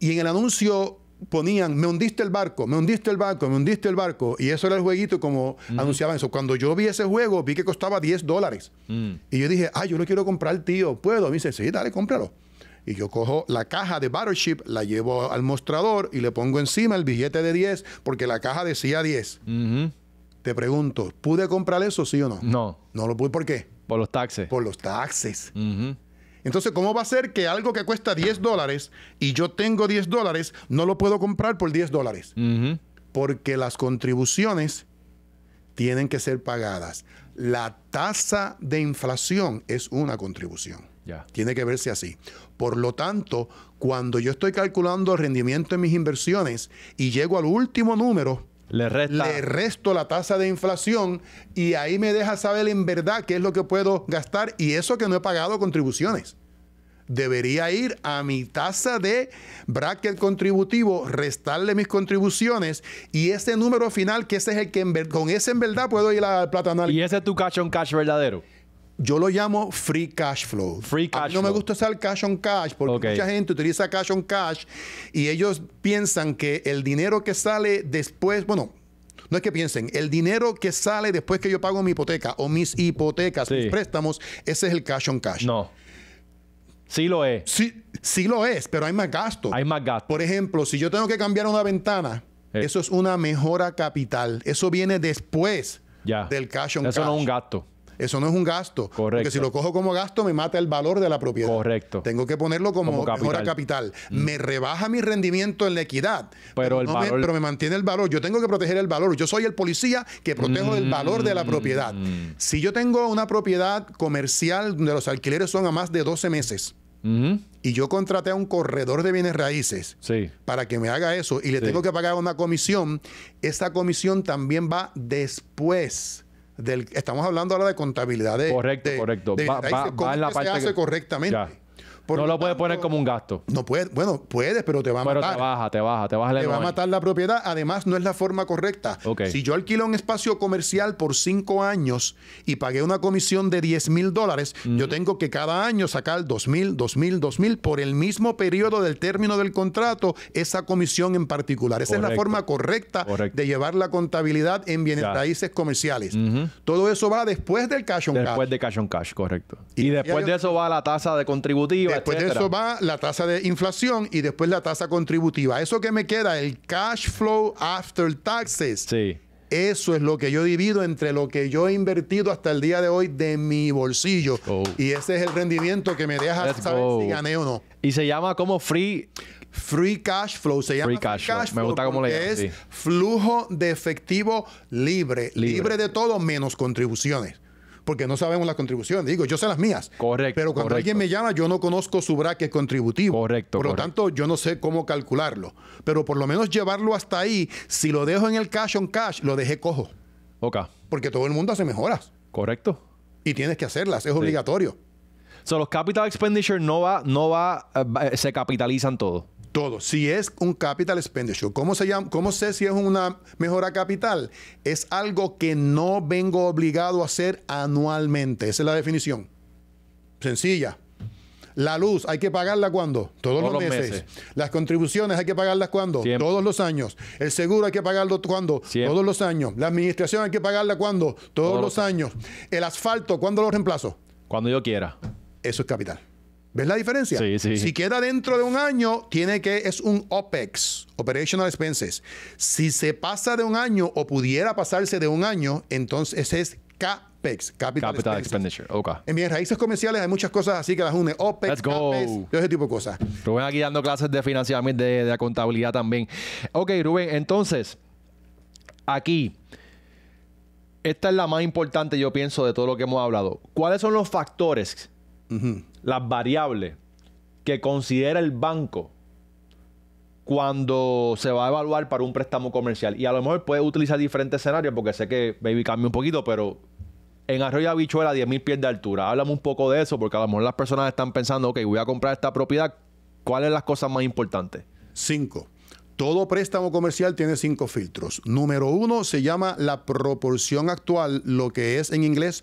Y en el anuncio ponían, me hundiste el barco, me hundiste el barco, me hundiste el barco. Y eso era el jueguito como anunciaban eso. Cuando yo vi ese juego, vi que costaba 10 dólares. Mm. Y yo dije, ay, yo no quiero comprar, tío, ¿puedo? me dice, sí, dale, cómpralo. Y yo cojo la caja de Battleship, la llevo al mostrador y le pongo encima el billete de 10, porque la caja decía 10. Te pregunto, ¿pude comprar eso, sí o no? No. No lo pude, ¿por qué? Por los taxes. Por los taxes. Entonces, ¿cómo va a ser que algo que cuesta 10 dólares y yo tengo 10 dólares, no lo puedo comprar por 10 dólares? Porque las contribuciones tienen que ser pagadas. La tasa de inflación es una contribución. Tiene que verse así. Por lo tanto, cuando yo estoy calculando el rendimiento de mis inversiones y llego al último número, le, resto la tasa de inflación y ahí me deja saber en verdad qué es lo que puedo gastar y eso que no he pagado contribuciones debería ir a mi tasa de bracket contributivo, restarle mis contribuciones y ese número final, que ese es el que con ese en verdad puedo ir al plata Y ese es tu cash on cash verdadero. Yo lo llamo free cash flow. Free cash no me gusta usar cash on cash porque mucha gente utiliza cash on cash y ellos piensan que el dinero que sale después, bueno, no es que piensen, el dinero que sale después que yo pago mi hipoteca o mis hipotecas, mis préstamos, ese es el cash on cash. No. Sí lo es. Sí, sí lo es, pero hay más gasto. Hay más gasto. Por ejemplo, si yo tengo que cambiar una ventana, eh. eso es una mejora capital. Eso viene después del cash on cash. Eso no es un gasto. Eso no es un gasto. Correcto. Porque si lo cojo como gasto, me mata el valor de la propiedad. Correcto. Tengo que ponerlo como, capital. mejora capital. Mm. Me rebaja mi rendimiento en la equidad. Pero, el valor... me, pero me mantiene el valor. Yo tengo que proteger el valor. Yo soy el policía que protejo el valor de la mm. propiedad. Si yo tengo una propiedad comercial donde los alquileres son a más de 12 meses. y yo contraté a un corredor de bienes raíces para que me haga eso y le tengo que pagar una comisión, esa comisión también va después estamos hablando ahora de contabilidad de. Correcto, correcto. va, en la parte se hace correctamente no lo, puedes poner como un gasto. No puede bueno, puedes, pero te va a matar. te baja, te baja, te la va a matar la propiedad. Además, no es la forma correcta. Si yo alquilo un espacio comercial por cinco años y pagué una comisión de 10 mil dólares, yo tengo que cada año sacar 2 mil, 2 mil, mil por el mismo periodo del término del contrato, esa comisión en particular. Esa es la forma correcta de llevar la contabilidad en bienes raíces comerciales. Todo eso va después del cash on cash. Después de cash on cash, correcto. Y, después de eso va la tasa de contributiva después de eso va la tasa de inflación y después la tasa contributiva. Eso que me queda, el cash flow after taxes. Eso es lo que yo divido entre lo que yo he invertido hasta el día de hoy de mi bolsillo. Oh. Y ese es el rendimiento que me deja saber si gané o no. Y se llama como free. Free cash flow se llama free cash, Me gusta cómo le Es flujo de efectivo libre, libre de todo menos contribuciones porque no sabemos las contribuciones. Digo, yo sé las mías. Correcto. Pero cuando alguien me llama, yo no conozco su braque contributivo. Correcto. Por lo tanto, yo no sé cómo calcularlo. Pero por lo menos llevarlo hasta ahí, si lo dejo en el cash on cash, lo dejé cojo. Ok. Porque todo el mundo hace mejoras. Correcto. Y tienes que hacerlas, es obligatorio. So, los capital expenditure no va, no va, eh, eh, se capitalizan todo todo. Si es un capital expenditure, ¿cómo, se llama? ¿cómo sé si es una mejora capital? Es algo que no vengo obligado a hacer anualmente. Esa es la definición. Sencilla. La luz hay que pagarla cuándo? Todos, los, meses. Las contribuciones hay que pagarlas cuándo? Todos los años. El seguro hay que pagarlo cuándo? Todos los años. La administración hay que pagarla cuándo? Todos, los años. El asfalto, ¿cuándo lo reemplazo? Cuando yo quiera. Eso es capital. ¿Ves la diferencia? Sí, sí. Si queda dentro de un año, tiene que, es un OPEX, Operational Expenses. Si se pasa de un año o pudiera pasarse de un año, entonces es CAPEX, Capital, Expenditure. En mis raíces comerciales hay muchas cosas así que las une. OPEX, CAPEX, ese tipo de cosas. Rubén aquí dando clases de financiamiento, de, de contabilidad también. Ok, Rubén, entonces, aquí... Esta es la más importante, yo pienso, de todo lo que hemos hablado. ¿Cuáles son los factores las variables que considera el banco cuando se va a evaluar para un préstamo comercial. Y a lo mejor puede utilizar diferentes escenarios, porque sé que Baby cambia un poquito, pero en Arroyo Habichuela, 10.000 pies de altura. Háblame un poco de eso, porque a lo mejor las personas están pensando, ok, voy a comprar esta propiedad. ¿Cuáles son las cosas más importantes? Cinco. Todo préstamo comercial tiene cinco filtros. Número uno se llama la proporción actual, lo que es en inglés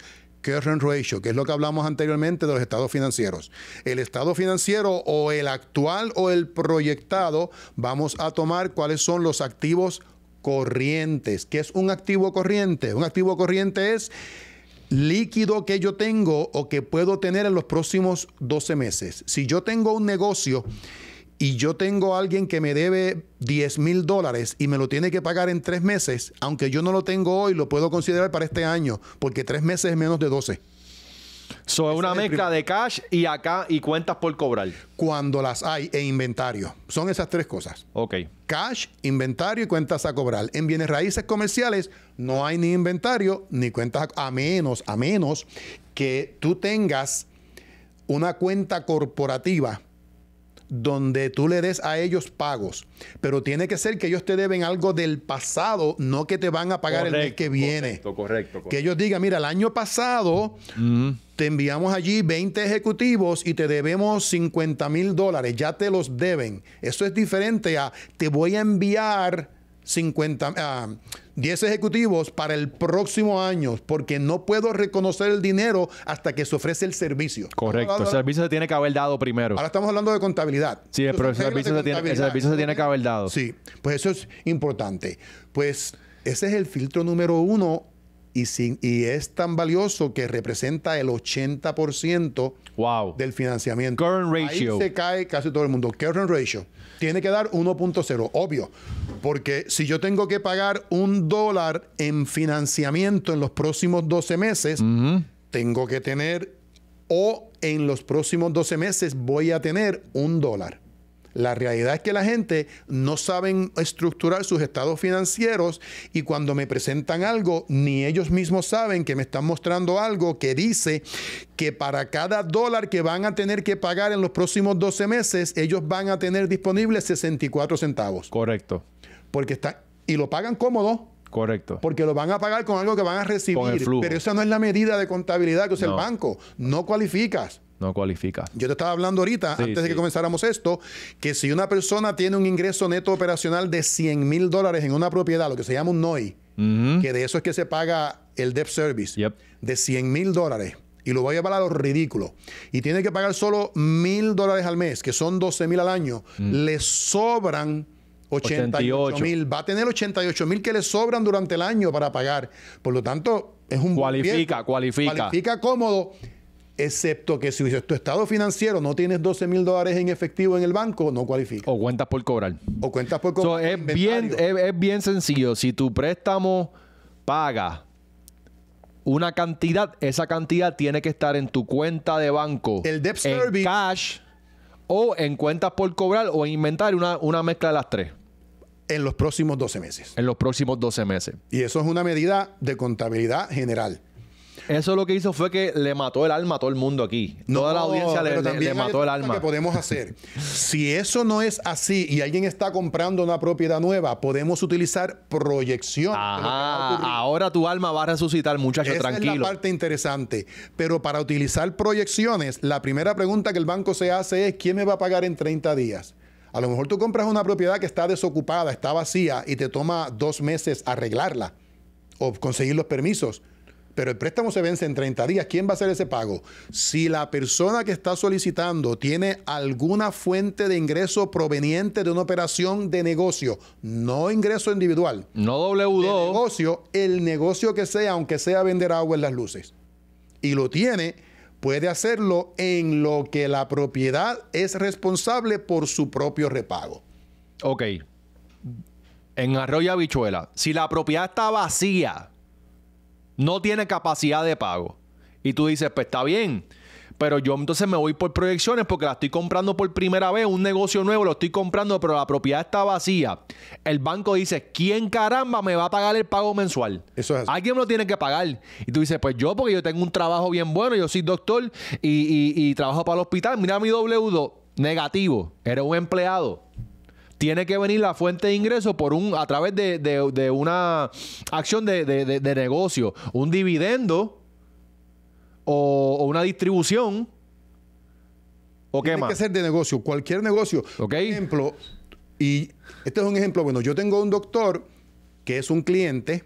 current ratio, que es lo que hablamos anteriormente de los estados financieros. El estado financiero o el actual o el proyectado, vamos a tomar cuáles son los activos corrientes. ¿Qué es un activo corriente? Un activo corriente es líquido que yo tengo o que puedo tener en los próximos 12 meses. Si yo tengo un negocio y yo tengo a alguien que me debe 10 mil dólares y me lo tiene que pagar en tres meses, aunque yo no lo tengo hoy, lo puedo considerar para este año, porque tres meses es menos de 12. So, es una mezcla de cash y acá y cuentas por cobrar. Cuando las hay e inventario. Son esas tres cosas. Ok. Cash, inventario y cuentas a cobrar. En bienes raíces comerciales no hay ni inventario ni cuentas a, a menos, a menos que tú tengas una cuenta corporativa donde tú le des a ellos pagos, pero tiene que ser que ellos te deben algo del pasado, no que te van a pagar el mes que viene. Correcto, correcto, Que ellos digan, mira, el año pasado mm. te enviamos allí 20 ejecutivos y te debemos 50 mil dólares, ya te los deben. Eso es diferente a te voy a enviar 50, ah, diez 10 ejecutivos para el próximo año, porque no puedo reconocer el dinero hasta que se ofrece el servicio. Correcto, el servicio se tiene que haber dado primero. Ahora estamos hablando de contabilidad. Sí, pero el servicio, se tiene, el servicio se tiene que haber dado. Sí, pues eso es importante. Pues ese es el filtro número uno y, es tan valioso que representa el 80% wow. del financiamiento. Current ratio. Ahí se cae casi todo el mundo. Current ratio. Tiene que dar 1.0, obvio. Porque si yo tengo que pagar un dólar en financiamiento en los próximos 12 meses, tengo que tener o en los próximos 12 meses voy a tener un dólar. La realidad es que la gente no saben estructurar sus estados financieros y cuando me presentan algo, ni ellos mismos saben que me están mostrando algo que dice que para cada dólar que van a tener que pagar en los próximos 12 meses, ellos van a tener disponibles 64 centavos. Correcto. Porque está, y lo pagan cómodo. Correcto. Porque lo van a pagar con algo que van a recibir. Pero esa no es la medida de contabilidad que usa el banco. No cualificas no cualifica. Yo te estaba hablando ahorita, antes de que comenzáramos esto, que si una persona tiene un ingreso neto operacional de 100 mil dólares en una propiedad, lo que se llama un NOI, que de eso es que se paga el debt service, de 100 mil dólares, y lo voy a llevar a lo ridículo, y tiene que pagar solo mil dólares al mes, que son 12 mil al año, mm. le sobran 88 mil, va a tener 88 mil que le sobran durante el año para pagar. Por lo tanto, es un... Cualifica, cualifica. Cualifica cómodo excepto que si tu estado financiero no tienes 12 mil dólares en efectivo en el banco, no cualifica. O cuentas por cobrar. O cuentas por cobrar. es, bien, es, bien sencillo. Si tu préstamo paga una cantidad, esa cantidad tiene que estar en tu cuenta de banco. El debt service. En cash o en cuentas por cobrar o en inventario, una, una mezcla de las tres. En los próximos 12 meses. En los próximos 12 meses. Y eso es una medida de contabilidad general. Eso lo que hizo fue que le mató el alma a todo el mundo aquí. No, Toda la audiencia le, mató el alma. que podemos hacer? si eso no es así y alguien está comprando una propiedad nueva, podemos utilizar proyección. ahora tu alma va a resucitar, muchacho, tranquilo. Es la parte interesante. Pero para utilizar proyecciones, la primera pregunta que el banco se hace es: ¿quién me va a pagar en 30 días? A lo mejor tú compras una propiedad que está desocupada, está vacía y te toma dos meses arreglarla o conseguir los permisos pero el préstamo se vence en 30 días, ¿quién va a hacer ese pago? Si la persona que está solicitando tiene alguna fuente de ingreso proveniente de una operación de negocio, no ingreso individual. No W2. negocio, el negocio que sea, aunque sea vender agua en las luces, y lo tiene, puede hacerlo en lo que la propiedad es responsable por su propio repago. Ok. En Arroyo Habichuela, si la propiedad está vacía, no tiene capacidad de pago. Y tú dices, pues está bien, pero yo entonces me voy por proyecciones porque la estoy comprando por primera vez, un negocio nuevo, lo estoy comprando, pero la propiedad está vacía. El banco dice, ¿quién caramba me va a pagar el pago mensual? Eso es Alguien me lo tiene que pagar. Y tú dices, pues yo porque yo tengo un trabajo bien bueno, yo soy doctor y, y, y trabajo para el hospital, mira mi W2, negativo, era un empleado tiene que venir la fuente de ingreso por un, a través de, una acción de, negocio, un dividendo o, una distribución. ¿O qué tiene que ser de negocio, cualquier negocio. Por ejemplo, y este es un ejemplo bueno, yo tengo un doctor que es un cliente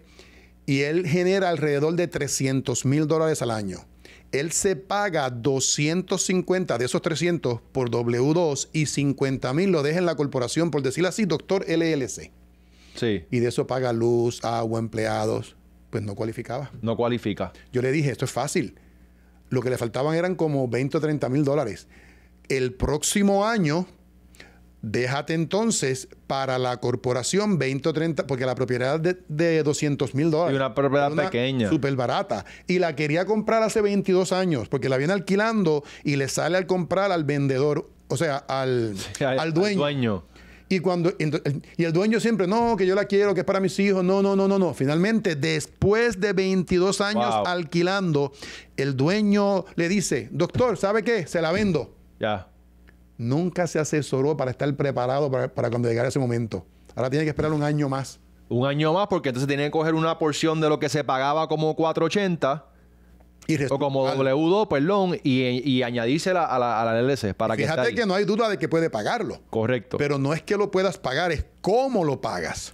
y él genera alrededor de 300 mil dólares al año él se paga 250 de esos 300 por W2 y 50 mil lo deja en la corporación, por decirlo así, doctor LLC. Sí. Y de eso paga luz, agua, empleados. Pues no cualificaba. No cualifica. Yo le dije, esto es fácil. Lo que le faltaban eran como 20 o 30 mil dólares. El próximo año Déjate entonces para la corporación 20 o 30, porque la propiedad de, de 200 mil dólares. Y una propiedad pequeña. Súper barata. Y la quería comprar hace 22 años, porque la viene alquilando y le sale al comprar al vendedor, o sea, al, al, dueño. Y, cuando, y el dueño siempre, no, que yo la quiero, que es para mis hijos. No, no, no, no, no. Finalmente, después de 22 años alquilando, el dueño le dice, doctor, ¿sabe qué? Se la vendo. Ya nunca se asesoró para estar preparado para, cuando llegara ese momento. Ahora tiene que esperar un año más. Un año más, porque entonces tiene que coger una porción de lo que se pagaba como 480 y o como W2, perdón, y, y a la, a LLC. Para que fíjate que no hay duda de que puede pagarlo. Correcto. Pero no es que lo puedas pagar, es cómo lo pagas.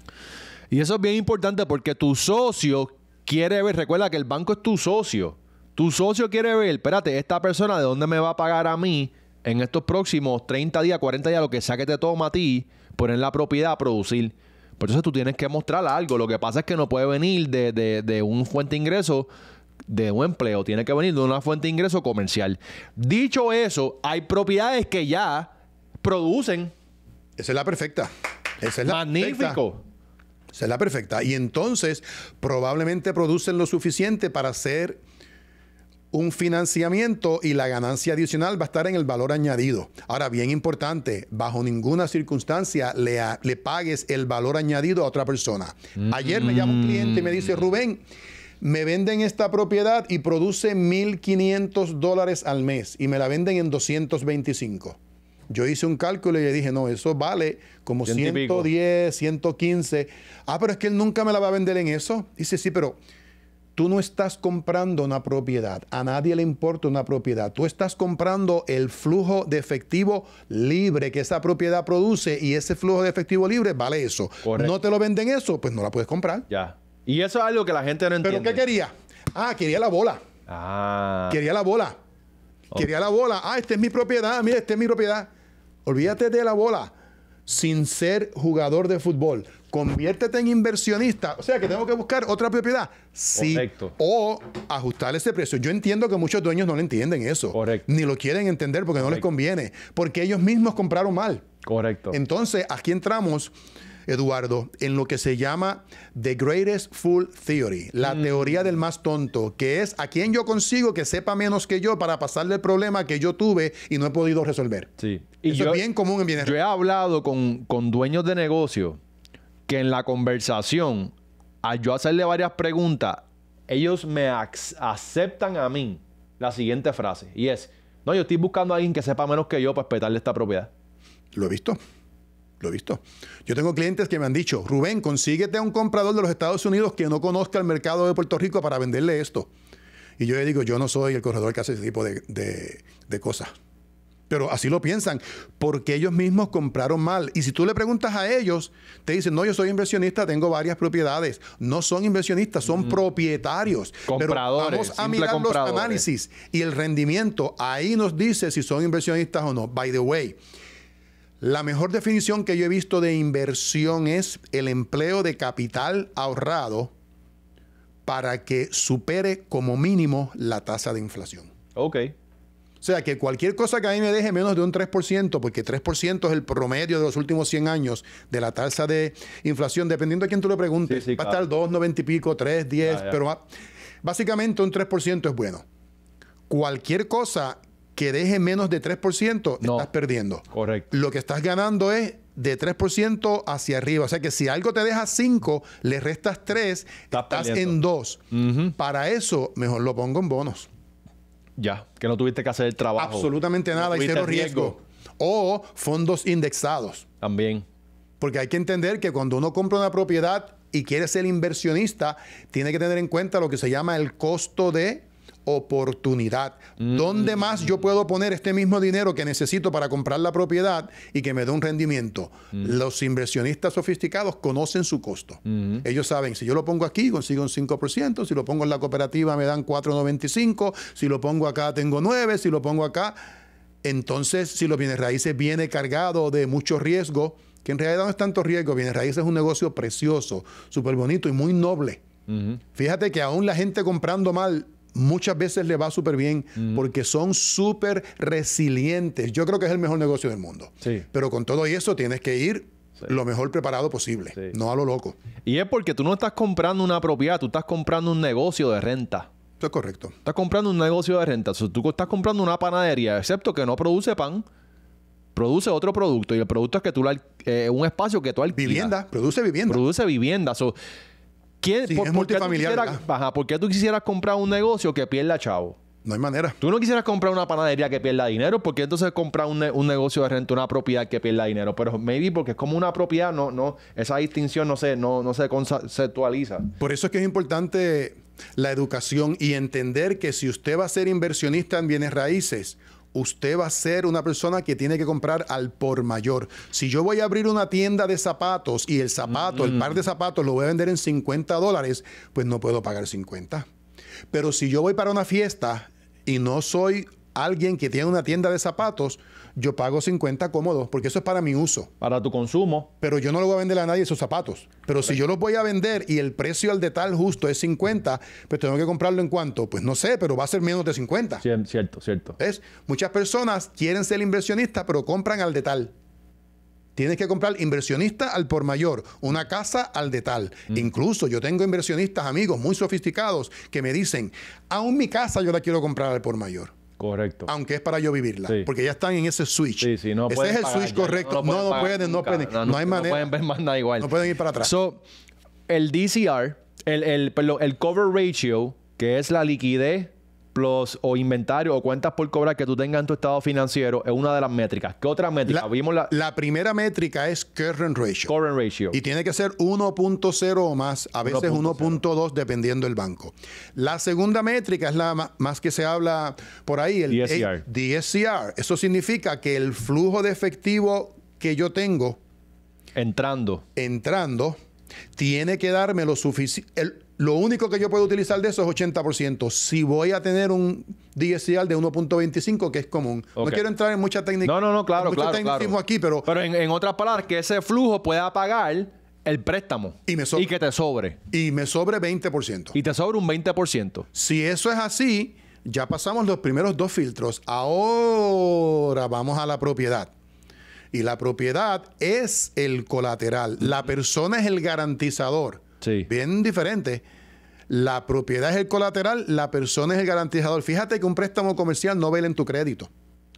Y eso es bien importante porque tu socio quiere ver, recuerda que el banco es tu socio. Tu socio quiere ver, espérate, esta persona de dónde me va a pagar a mí en estos próximos 30 días, 40 días, lo que sea que te toma a ti, poner la propiedad a producir. por eso tú tienes que mostrar algo. Lo que pasa es que no puede venir de, de, un fuente de ingreso de un empleo, tiene que venir de una fuente de ingreso comercial. Dicho eso, hay propiedades que ya producen. Esa es la perfecta. Esa es la Magnífico. Esa es la perfecta. Y entonces probablemente producen lo suficiente para ser un financiamiento y la ganancia adicional va a estar en el valor añadido. Ahora, bien importante, bajo ninguna circunstancia le, le pagues el valor añadido a otra persona. Ayer me llama un cliente y me dice, Rubén, me venden esta propiedad y produce 1.500 dólares al mes y me la venden en 225. Yo hice un cálculo y le dije, no, eso vale como 110, 115. Ah, pero es que él nunca me la va a vender en eso. Dice, sí, pero Tú no estás comprando una propiedad, a nadie le importa una propiedad, tú estás comprando el flujo de efectivo libre que esa propiedad produce y ese flujo de efectivo libre vale eso. No te lo venden eso, pues no la puedes comprar. Ya. Y eso es algo que la gente no entiende. ¿Pero qué quería? Ah, quería la bola. Ah. Quería la bola. Quería la bola. Ah, esta es mi propiedad, mira, esta es mi propiedad. Olvídate de la bola sin ser jugador de fútbol conviértete en inversionista. O sea, que tengo que buscar otra propiedad. Sí. O ajustar ese precio. Yo entiendo que muchos dueños no le entienden eso. Correcto. Ni lo quieren entender porque no les conviene. Porque ellos mismos compraron mal. Correcto. Entonces, aquí entramos, Eduardo, en lo que se llama The Greatest Fool Theory, la mm. teoría del más tonto, que es a quien yo consigo que sepa menos que yo para pasarle el problema que yo tuve y no he podido resolver. Sí. Y Eso es bien común en bienes. Yo he hablado con, con dueños de negocio que en la conversación, al yo hacerle varias preguntas, ellos me aceptan a mí la siguiente frase. Y es, no, yo estoy buscando a alguien que sepa menos que yo para respetarle esta propiedad. Lo he visto. Lo he visto. Yo tengo clientes que me han dicho, Rubén, consíguete a un comprador de los Estados Unidos que no conozca el mercado de Puerto Rico para venderle esto. Y yo le digo, yo no soy el corredor que hace ese tipo de, de, de cosas. Pero así lo piensan, porque ellos mismos compraron mal. Y si tú le preguntas a ellos, te dicen, no, yo soy inversionista, tengo varias propiedades. No son inversionistas, son propietarios. Compradores. Pero vamos a mirar los análisis y el rendimiento. Ahí nos dice si son inversionistas o no. By the way, la mejor definición que yo he visto de inversión es el empleo de capital ahorrado para que supere como mínimo la tasa de inflación. Ok. O sea, que cualquier cosa que a mí me deje menos de un 3%, porque 3% es el promedio de los últimos 100 años de la tasa de inflación, dependiendo a quién tú le preguntes, va a estar 2, 90 y pico, 3, 10, ah, pero básicamente un 3% es bueno. Cualquier cosa que deje menos de 3%, estás perdiendo. Correcto. Lo que estás ganando es de 3% hacia arriba. O sea que si algo te deja 5, le restas 3, estás, en 2. Para eso, mejor lo pongo en bonos. Ya, que no tuviste que hacer el trabajo. Absolutamente nada y cero riesgo. O fondos indexados. También. Porque hay que entender que cuando uno compra una propiedad y quiere ser inversionista, tiene que tener en cuenta lo que se llama el costo de oportunidad. Mm, ¿Dónde mm, más mm. yo puedo poner este mismo dinero que necesito para comprar la propiedad y que me dé un rendimiento? Los inversionistas sofisticados conocen su costo. Ellos saben, si yo lo pongo aquí consigo un 5%, si lo pongo en la cooperativa me dan 4.95, si lo pongo acá tengo 9, si lo pongo acá... Entonces, si los bienes raíces viene cargado de mucho riesgo, que en realidad no es tanto riesgo, bienes raíces es un negocio precioso, súper bonito y muy noble. Fíjate que aún la gente comprando mal muchas veces le va súper bien porque son súper resilientes. Yo creo que es el mejor negocio del mundo. Pero con todo eso tienes que ir lo mejor preparado posible, no a lo loco. Y es porque tú no estás comprando una propiedad, tú estás comprando un negocio de renta. Eso es correcto. Estás comprando un negocio de renta. O tú estás comprando una panadería, excepto que no produce pan, produce otro producto. Y el producto es que tú, eh, un espacio que tú alquilas. Vivienda, produce vivienda. Produce vivienda por, qué tú quisieras, tú quisieras comprar un negocio que pierda chavo? No hay manera. Tú no quisieras comprar una panadería que pierda dinero, ¿Por qué entonces comprar un, negocio de renta, una propiedad que pierda dinero. Pero maybe porque es como una propiedad, no, no, esa distinción no no, no se conceptualiza. Por eso es que es importante la educación y entender que si usted va a ser inversionista en bienes raíces, usted va a ser una persona que tiene que comprar al por mayor. Si yo voy a abrir una tienda de zapatos y el zapato, el par de mm. zapatos, lo voy a vender en 50 dólares, pues no puedo pagar 50. Pero si yo voy para una fiesta y no soy alguien que tiene una tienda de zapatos, yo pago 50 cómodos, porque eso es para mi uso. Para tu consumo. Pero yo no lo voy a vender a nadie esos zapatos. Pero si yo los voy a vender y el precio al detal justo es 50, pues tengo que comprarlo en cuánto? Pues no sé, pero va a ser menos de 50. cierto, cierto. Muchas personas quieren ser inversionistas, pero compran al detal. Tienes que comprar inversionista al por mayor, una casa al detal. Mm. Incluso yo tengo inversionistas amigos muy sofisticados que me dicen, aún mi casa yo la quiero comprar al por mayor. Correcto. Aunque es para yo vivirla. Porque ya están en ese switch. no ese es el switch correcto. No, pueden, no No, hay manera. No pueden ir para atrás. So, el DCR, el, el, el cover ratio, que es la liquidez o inventario o cuentas por cobrar que tú tengas en tu estado financiero es una de las métricas. ¿Qué otra métrica? La, Vimos la... la primera métrica es current ratio. Current ratio. Y tiene que ser 1.0 o más, a veces 1.2 dependiendo del banco. La segunda métrica es la más que se habla por ahí, el DSCR. DSCR. Eso significa que el flujo de efectivo que yo tengo entrando entrando tiene que darme lo suficiente lo único que yo puedo utilizar de eso es 80%. Si voy a tener un DSR de 1.25, que es común. No quiero entrar en mucha técnica. No, no, no, claro, mucho claro, aquí, pero... Pero en, en otras palabras, que ese flujo pueda pagar el préstamo. Y, y que te sobre. Y me sobre 20%. Y te sobre un 20%. Si eso es así, ya pasamos los primeros dos filtros. Ahora vamos a la propiedad. Y la propiedad es el colateral. La persona es el garantizador bien diferente. La propiedad es el colateral, la persona es el garantizador. Fíjate que un préstamo comercial no vela en tu crédito.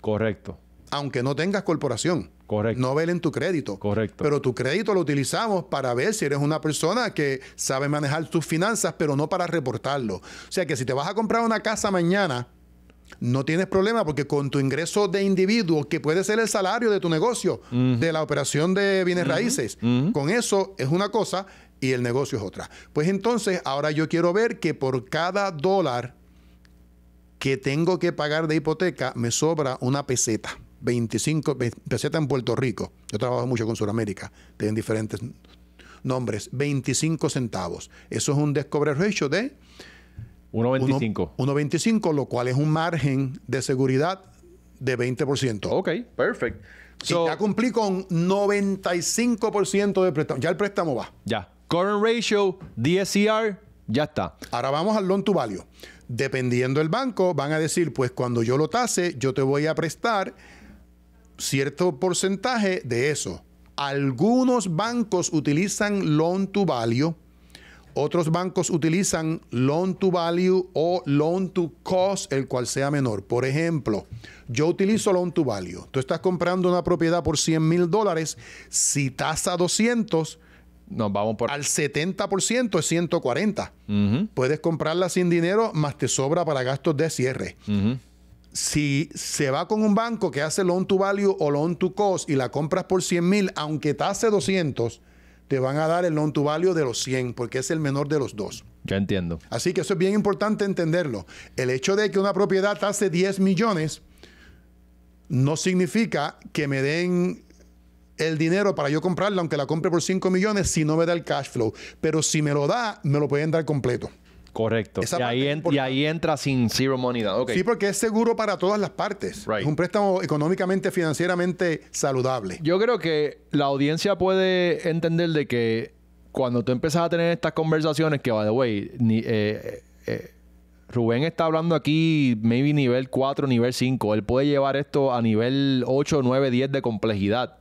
Correcto. Aunque no tengas corporación. Correcto. No vela en tu crédito. Correcto. Pero tu crédito lo utilizamos para ver si eres una persona que sabe manejar tus finanzas, pero no para reportarlo. O sea que si te vas a comprar una casa mañana, no tienes problema porque con tu ingreso de individuo, que puede ser el salario de tu negocio, de la operación de bienes raíces, con eso es una cosa y el negocio es otra. Pues entonces, ahora yo quiero ver que por cada dólar que tengo que pagar de hipoteca, me sobra una peseta. 25 pesetas en Puerto Rico. Yo trabajo mucho con Sudamérica, tienen diferentes nombres. 25 centavos. Eso es un descubre ratio de 1.25. 1.25, lo cual es un margen de seguridad de 20%. Ok, perfecto. si ya cumplí con 95% de préstamo. Ya el préstamo va. Ya. Current Ratio, DSCR, ya está. Ahora vamos al loan to value. Dependiendo del banco, van a decir, pues cuando yo lo tase, yo te voy a prestar cierto porcentaje de eso. Algunos bancos utilizan loan to value, otros bancos utilizan loan to value o loan to cost, el cual sea menor. Por ejemplo, yo utilizo loan to value. Tú estás comprando una propiedad por 100 mil dólares, si tasa 200, nos vamos por... Al 70% es 140. Puedes comprarla sin dinero, más te sobra para gastos de cierre. Si se va con un banco que hace loan to value o loan to cost y la compras por 100 mil, aunque te hace 200, te van a dar el loan to value de los 100, porque es el menor de los dos. Ya entiendo. Así que eso es bien importante entenderlo. El hecho de que una propiedad te hace 10 millones no significa que me den el dinero para yo comprarla, aunque la compre por 5 millones, si no me da el cash flow. Pero si me lo da, me lo pueden dar completo. Correcto. Y ahí, entra sin zero money Sí, porque es seguro para todas las partes. Es un préstamo económicamente, financieramente saludable. Yo creo que la audiencia puede entender de que cuando tú empiezas a tener estas conversaciones, que, by the way, eh, eh, eh, Rubén está hablando aquí, maybe nivel 4, nivel 5. Él puede llevar esto a nivel 8, 9, 10 de complejidad.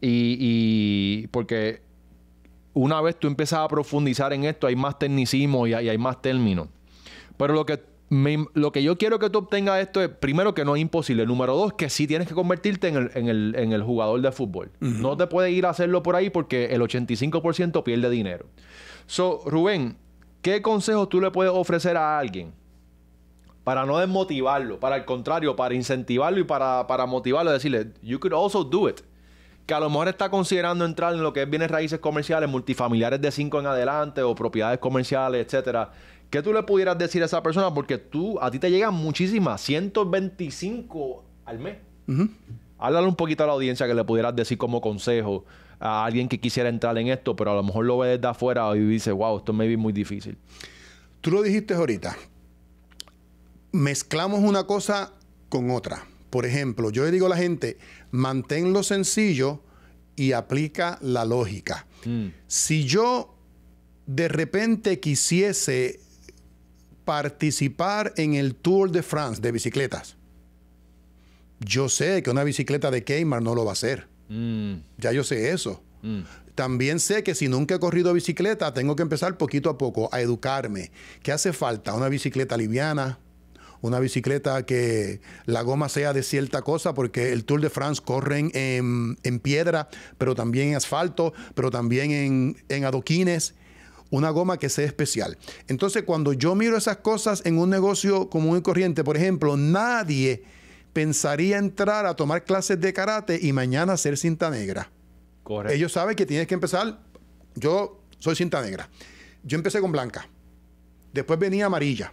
Y, porque una vez tú empiezas a profundizar en esto, hay más tecnicismo y hay, más términos. Pero lo que, lo que yo quiero que tú obtengas esto es, primero, que no es imposible. Número dos, que sí tienes que convertirte en el, jugador de fútbol. No te puedes ir a hacerlo por ahí porque el 85% pierde dinero. So, Rubén, ¿qué consejos tú le puedes ofrecer a alguien para no desmotivarlo? Para el contrario, para incentivarlo y para, para motivarlo, decirle, you could also do it que a lo mejor está considerando entrar en lo que es bienes raíces comerciales, multifamiliares de 5 en adelante o propiedades comerciales, etcétera. ¿Qué tú le pudieras decir a esa persona? Porque tú, a ti te llegan muchísimas, 125 al mes. Háblale un poquito a la audiencia que le pudieras decir como consejo a alguien que quisiera entrar en esto, pero a lo mejor lo ve desde afuera y dice, wow, esto me vi muy difícil. Tú lo dijiste ahorita. Mezclamos una cosa con otra. Por ejemplo, yo le digo a la gente, lo sencillo y aplica la lógica. Mm. Si yo de repente quisiese participar en el Tour de France de bicicletas, yo sé que una bicicleta de Kmart no lo va a hacer. Mm. Ya yo sé eso. Mm. También sé que si nunca he corrido bicicleta, tengo que empezar poquito a poco a educarme. ¿Qué hace falta? Una bicicleta liviana, una bicicleta que la goma sea de cierta cosa, porque el Tour de France corren en, piedra, pero también en asfalto, pero también en, adoquines una goma que sea especial. Entonces, cuando yo miro esas cosas en un negocio común y corriente, por ejemplo, nadie pensaría entrar a tomar clases de karate y mañana ser cinta negra. Correcto. Ellos saben que tienes que empezar. Yo soy cinta negra. Yo empecé con blanca. Después venía amarilla.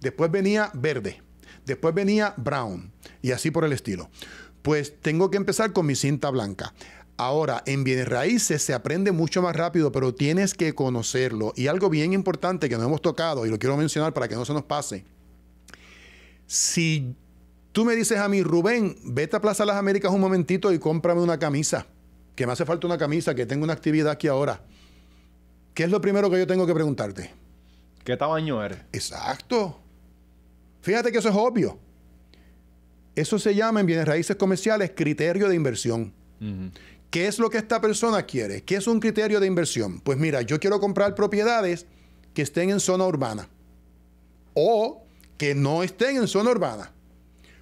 Después venía verde. Después venía brown. Y así por el estilo. Pues tengo que empezar con mi cinta blanca. Ahora, en bienes raíces se aprende mucho más rápido, pero tienes que conocerlo. Y algo bien importante que no hemos tocado, y lo quiero mencionar para que no se nos pase. Si tú me dices a mí, Rubén, vete a Plaza Las Américas un momentito y cómprame una camisa, que me hace falta una camisa, que tengo una actividad aquí ahora. ¿Qué es lo primero que yo tengo que preguntarte? ¿Qué tamaño eres? Exacto. Fíjate que eso es obvio. Eso se llama en bienes raíces comerciales criterio de inversión. ¿Qué es lo que esta persona quiere? ¿Qué es un criterio de inversión? Pues mira, yo quiero comprar propiedades que estén en zona urbana o que no estén en zona urbana.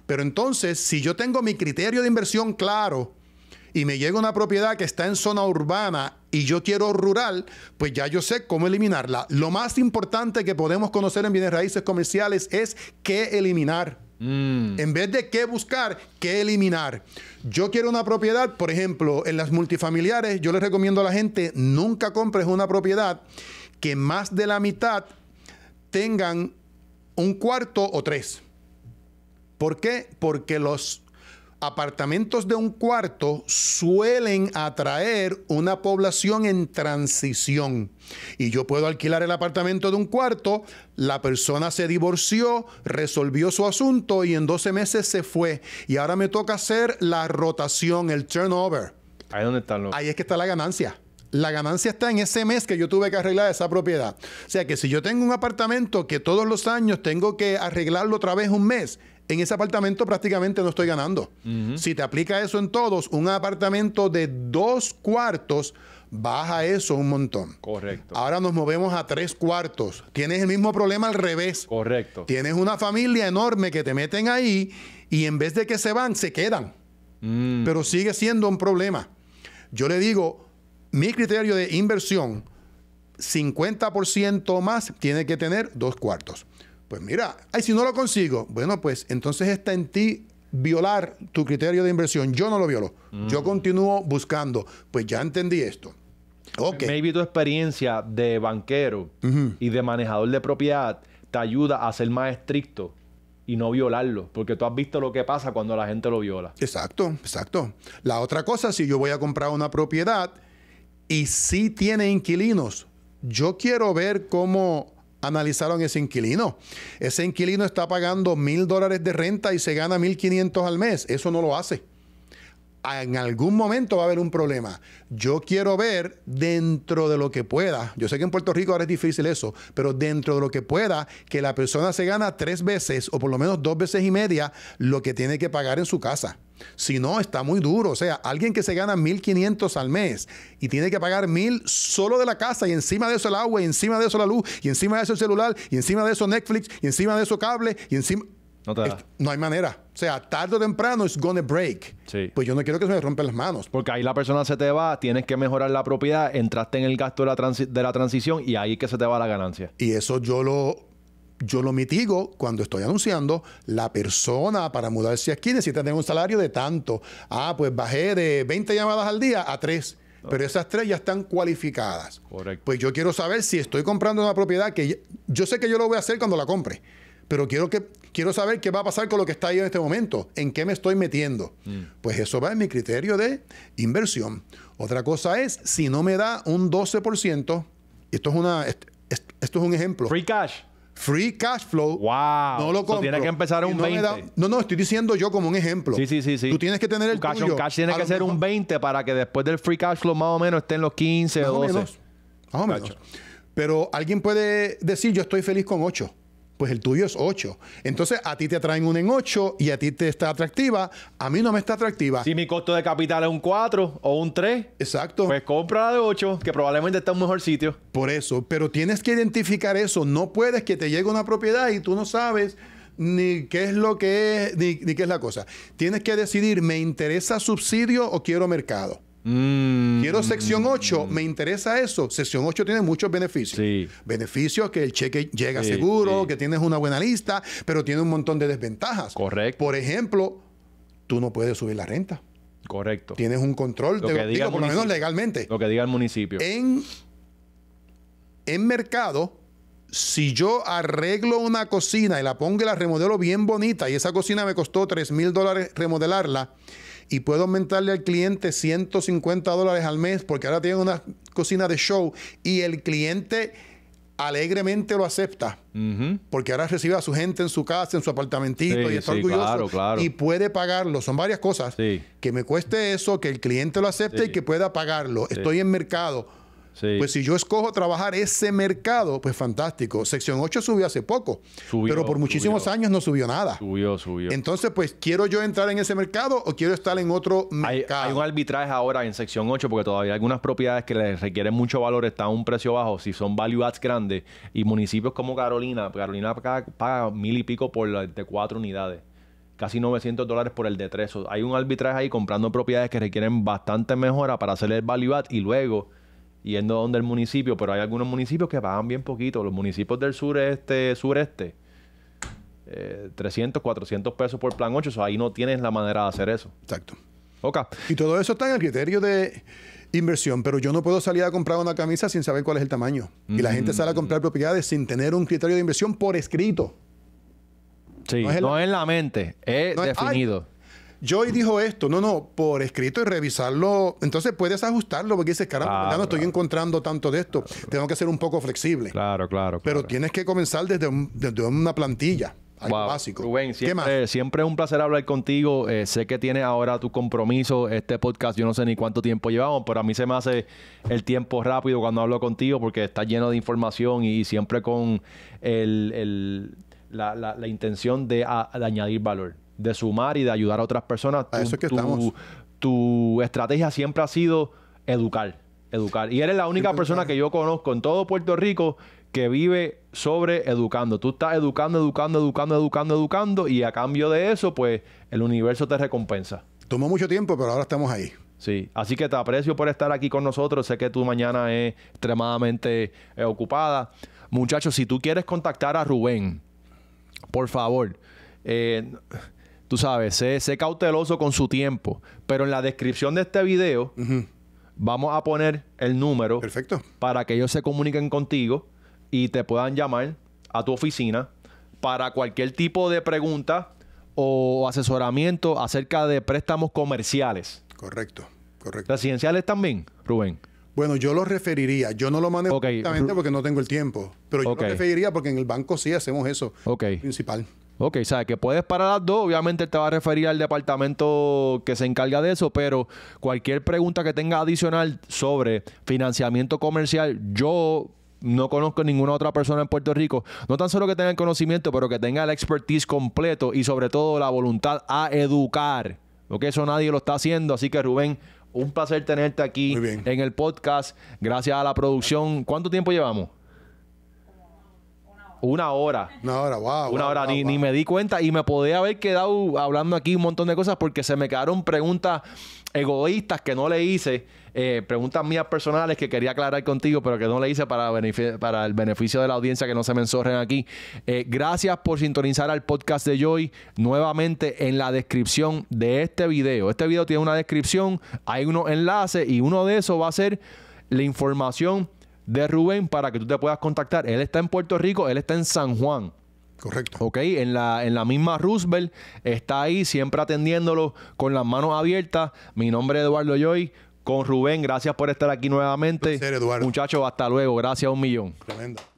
Pero entonces, si yo tengo mi criterio de inversión claro, y me llega una propiedad que está en zona urbana y yo quiero rural, pues ya yo sé cómo eliminarla. Lo más importante que podemos conocer en bienes raíces comerciales es qué eliminar. Mm. En vez de qué buscar, qué eliminar. Yo quiero una propiedad, por ejemplo, en las multifamiliares, yo les recomiendo a la gente, nunca compres una propiedad que más de la mitad tengan un cuarto o tres. ¿Por qué? Porque los apartamentos de un cuarto suelen atraer una población en transición. Y yo puedo alquilar el apartamento de un cuarto, la persona se divorció, resolvió su asunto y en 12 meses se fue. Y ahora me toca hacer la rotación, el turnover. Ahí, está Ahí es que está la ganancia. La ganancia está en ese mes que yo tuve que arreglar esa propiedad. O sea que si yo tengo un apartamento que todos los años tengo que arreglarlo otra vez un mes, en ese apartamento prácticamente no estoy ganando. Si te aplica eso en todos, un apartamento de dos cuartos, baja eso un montón. Correcto. Ahora nos movemos a tres cuartos. Tienes el mismo problema al revés. Correcto. Tienes una familia enorme que te meten ahí y en vez de que se van, se quedan. Mm. Pero sigue siendo un problema. Yo le digo, mi criterio de inversión, 50% más tiene que tener dos cuartos. Pues mira, ay, si no lo consigo, bueno, pues entonces está en ti violar tu criterio de inversión. Yo no lo violo. Mm. Yo continúo buscando. Pues ya entendí esto. Okay. Maybe tu experiencia de banquero y de manejador de propiedad te ayuda a ser más estricto y no violarlo, porque tú has visto lo que pasa cuando la gente lo viola. Exacto, exacto. La otra cosa, si yo voy a comprar una propiedad y si sí tiene inquilinos, yo quiero ver cómo analizaron ese inquilino. Ese inquilino está pagando mil dólares de renta y se gana mil quinientos al mes. Eso no lo hace en algún momento va a haber un problema. Yo quiero ver dentro de lo que pueda, yo sé que en Puerto Rico ahora es difícil eso, pero dentro de lo que pueda, que la persona se gana tres veces o por lo menos dos veces y media lo que tiene que pagar en su casa. Si no, está muy duro. O sea, alguien que se gana 1.500 al mes y tiene que pagar 1.000 solo de la casa y encima de eso el agua y encima de eso la luz y encima de eso el celular y encima de eso Netflix y encima de eso cable y encima... No, te da. no hay manera. O sea, tarde o temprano es gonna break. Pues yo no quiero que se me rompan las manos. Porque ahí la persona se te va, tienes que mejorar la propiedad, entraste en el gasto de la, transición y ahí que se te va la ganancia. Y eso yo lo yo lo mitigo cuando estoy anunciando, la persona para mudarse aquí necesita tener un salario de tanto. Ah, pues bajé de 20 llamadas al día a 3. Pero esas tres ya están cualificadas. Correcto. Pues yo quiero saber si estoy comprando una propiedad que yo sé que yo lo voy a hacer cuando la compre, pero quiero que quiero saber qué va a pasar con lo que está ahí en este momento, en qué me estoy metiendo. Mm. Pues eso va en mi criterio de inversión. Otra cosa es, si no me da un 12%, esto es, una, esto es un ejemplo. Free cash. Free cash flow. Wow. No lo compro. que empezar un no 20. no, no, estoy diciendo yo como un ejemplo. Sí, sí, sí. sí. Tú tienes que tener el cash tuyo. cash tiene que ser un 20 para que después del free cash flow más o menos estén los 15 o 12. Más o menos. Pero alguien puede decir, yo estoy feliz con 8 pues el tuyo es 8. Entonces a ti te atraen un en 8 y a ti te está atractiva, a mí no me está atractiva. Si mi costo de capital es un 4 o un 3, exacto. Pues compra la de 8, que probablemente está en un mejor sitio. Por eso, pero tienes que identificar eso, no puedes que te llegue una propiedad y tú no sabes ni qué es lo que es, ni, ni qué es la cosa. Tienes que decidir, ¿me interesa subsidio o quiero mercado? Mm. Quiero sección 8, me interesa eso. Sección 8 tiene muchos beneficios. Beneficios que el cheque llega seguro, que tienes una buena lista, pero tiene un montón de desventajas. Correcto. Por ejemplo, tú no puedes subir la renta. Correcto. Tienes un control, por lo menos legalmente. Lo que diga el municipio. En, en mercado si yo arreglo una cocina y la pongo y la remodelo bien bonita y esa cocina me costó 3 mil dólares remodelarla y puedo aumentarle al cliente 150 dólares al mes porque ahora tiene una cocina de show y el cliente alegremente lo acepta porque ahora recibe a su gente en su casa, en su apartamentito y está orgulloso y puede pagarlo. Son varias cosas. Que me cueste eso, que el cliente lo acepte y que pueda pagarlo. Estoy en mercado pues si yo escojo trabajar ese mercado, pues fantástico. Sección 8 subió hace poco, pero por muchísimos años no subió nada. Subió, subió. Entonces, pues, ¿quiero yo entrar en ese mercado o quiero estar en otro mercado? Hay, un arbitraje ahora en sección 8 porque todavía hay algunas propiedades que les requieren mucho valor están a un precio bajo si son value adds grandes y municipios como Carolina, Carolina paga, mil y pico por la de cuatro unidades casi 900 dólares por el de tres. hay un arbitraje ahí comprando propiedades que requieren bastante mejora para hacer el value add y luego yendo donde el municipio, pero hay algunos municipios que pagan bien poquito. Los municipios del sureste, sureste 300, eh, 400 pesos por plan 8. ahí no tienes la manera de hacer eso. Exacto. Y todo eso está en el criterio de inversión, pero yo no puedo salir a comprar una camisa sin saber cuál es el tamaño. Y la gente mm. sale a comprar propiedades sin tener un criterio de inversión por escrito. Sí, no es, en, la, mente, es definido. Joy dijo esto, no, no, por escrito y revisarlo, entonces puedes ajustarlo porque dices, caramba, ya no estoy encontrando tanto de esto, tengo que ser un poco flexible. Claro, claro. Pero tienes que comenzar desde, una plantilla. Algo básico. Rubén, siempre, siempre, es un placer hablar contigo. Eh, sé que tienes ahora tu compromiso. Este podcast, yo no sé ni cuánto tiempo llevamos, pero a mí se me hace el tiempo rápido cuando hablo contigo porque está lleno de información y siempre con el, la, intención de añadir valor de sumar y de ayudar a otras personas. eso es que estamos. Tu estrategia siempre ha sido educar, educar. Y eres la única persona que yo conozco en todo Puerto Rico que vive sobre educando. Tú estás educando, educando, educando, educando, educando y a cambio de eso, pues el universo te recompensa. Tomó mucho tiempo, pero ahora estamos ahí. Sí, así que te aprecio por estar aquí con nosotros. Sé que tu mañana es extremadamente eh, ocupada. Muchachos, si tú quieres contactar a Rubén, por favor, eh, tú sabes, sé, cauteloso con su tiempo. Pero en la descripción de este video vamos a poner el número Perfecto. para que ellos se comuniquen contigo y te puedan llamar a tu oficina para cualquier tipo de pregunta o asesoramiento acerca de préstamos comerciales. Correcto, correcto. ¿Residenciales también, Rubén? Bueno, yo lo referiría. Yo no lo manejo directamente porque no tengo el tiempo. Pero yo referiría porque en el banco sí hacemos eso. Ok. Principal. Ok, sabes que puedes parar las dos. Obviamente te va a referir al departamento que se encarga de eso, pero cualquier pregunta que tenga adicional sobre financiamiento comercial, yo no conozco ninguna otra persona en Puerto Rico, no tan solo que tenga el conocimiento, pero que tenga el expertise completo y sobre todo la voluntad a educar. Porque eso nadie lo está haciendo, así que Rubén, un placer tenerte aquí en el podcast. Gracias a la producción. ¿Cuánto tiempo llevamos? Una hora. Una hora, wow. Una hora, ni, me di cuenta y me podía haber quedado hablando aquí un montón de cosas porque se me quedaron preguntas egoístas que no le hice, eh, preguntas mías personales que quería aclarar contigo, pero que no le hice para, para el beneficio de la audiencia que no se me ensorren aquí. Eh, gracias por sintonizar al podcast de Joy. Nuevamente en la descripción de este video. Este video tiene una descripción, hay unos enlaces y uno de esos va a ser la información de Rubén para que tú te puedas contactar. Él está en Puerto Rico, él está en San Juan. Correcto. Ok, en la, en la misma Roosevelt está ahí siempre atendiéndolo con las manos abiertas. Mi nombre es Eduardo Joy Con Rubén, gracias por estar aquí nuevamente. Muchachos, hasta luego. Gracias un millón. Tremendo.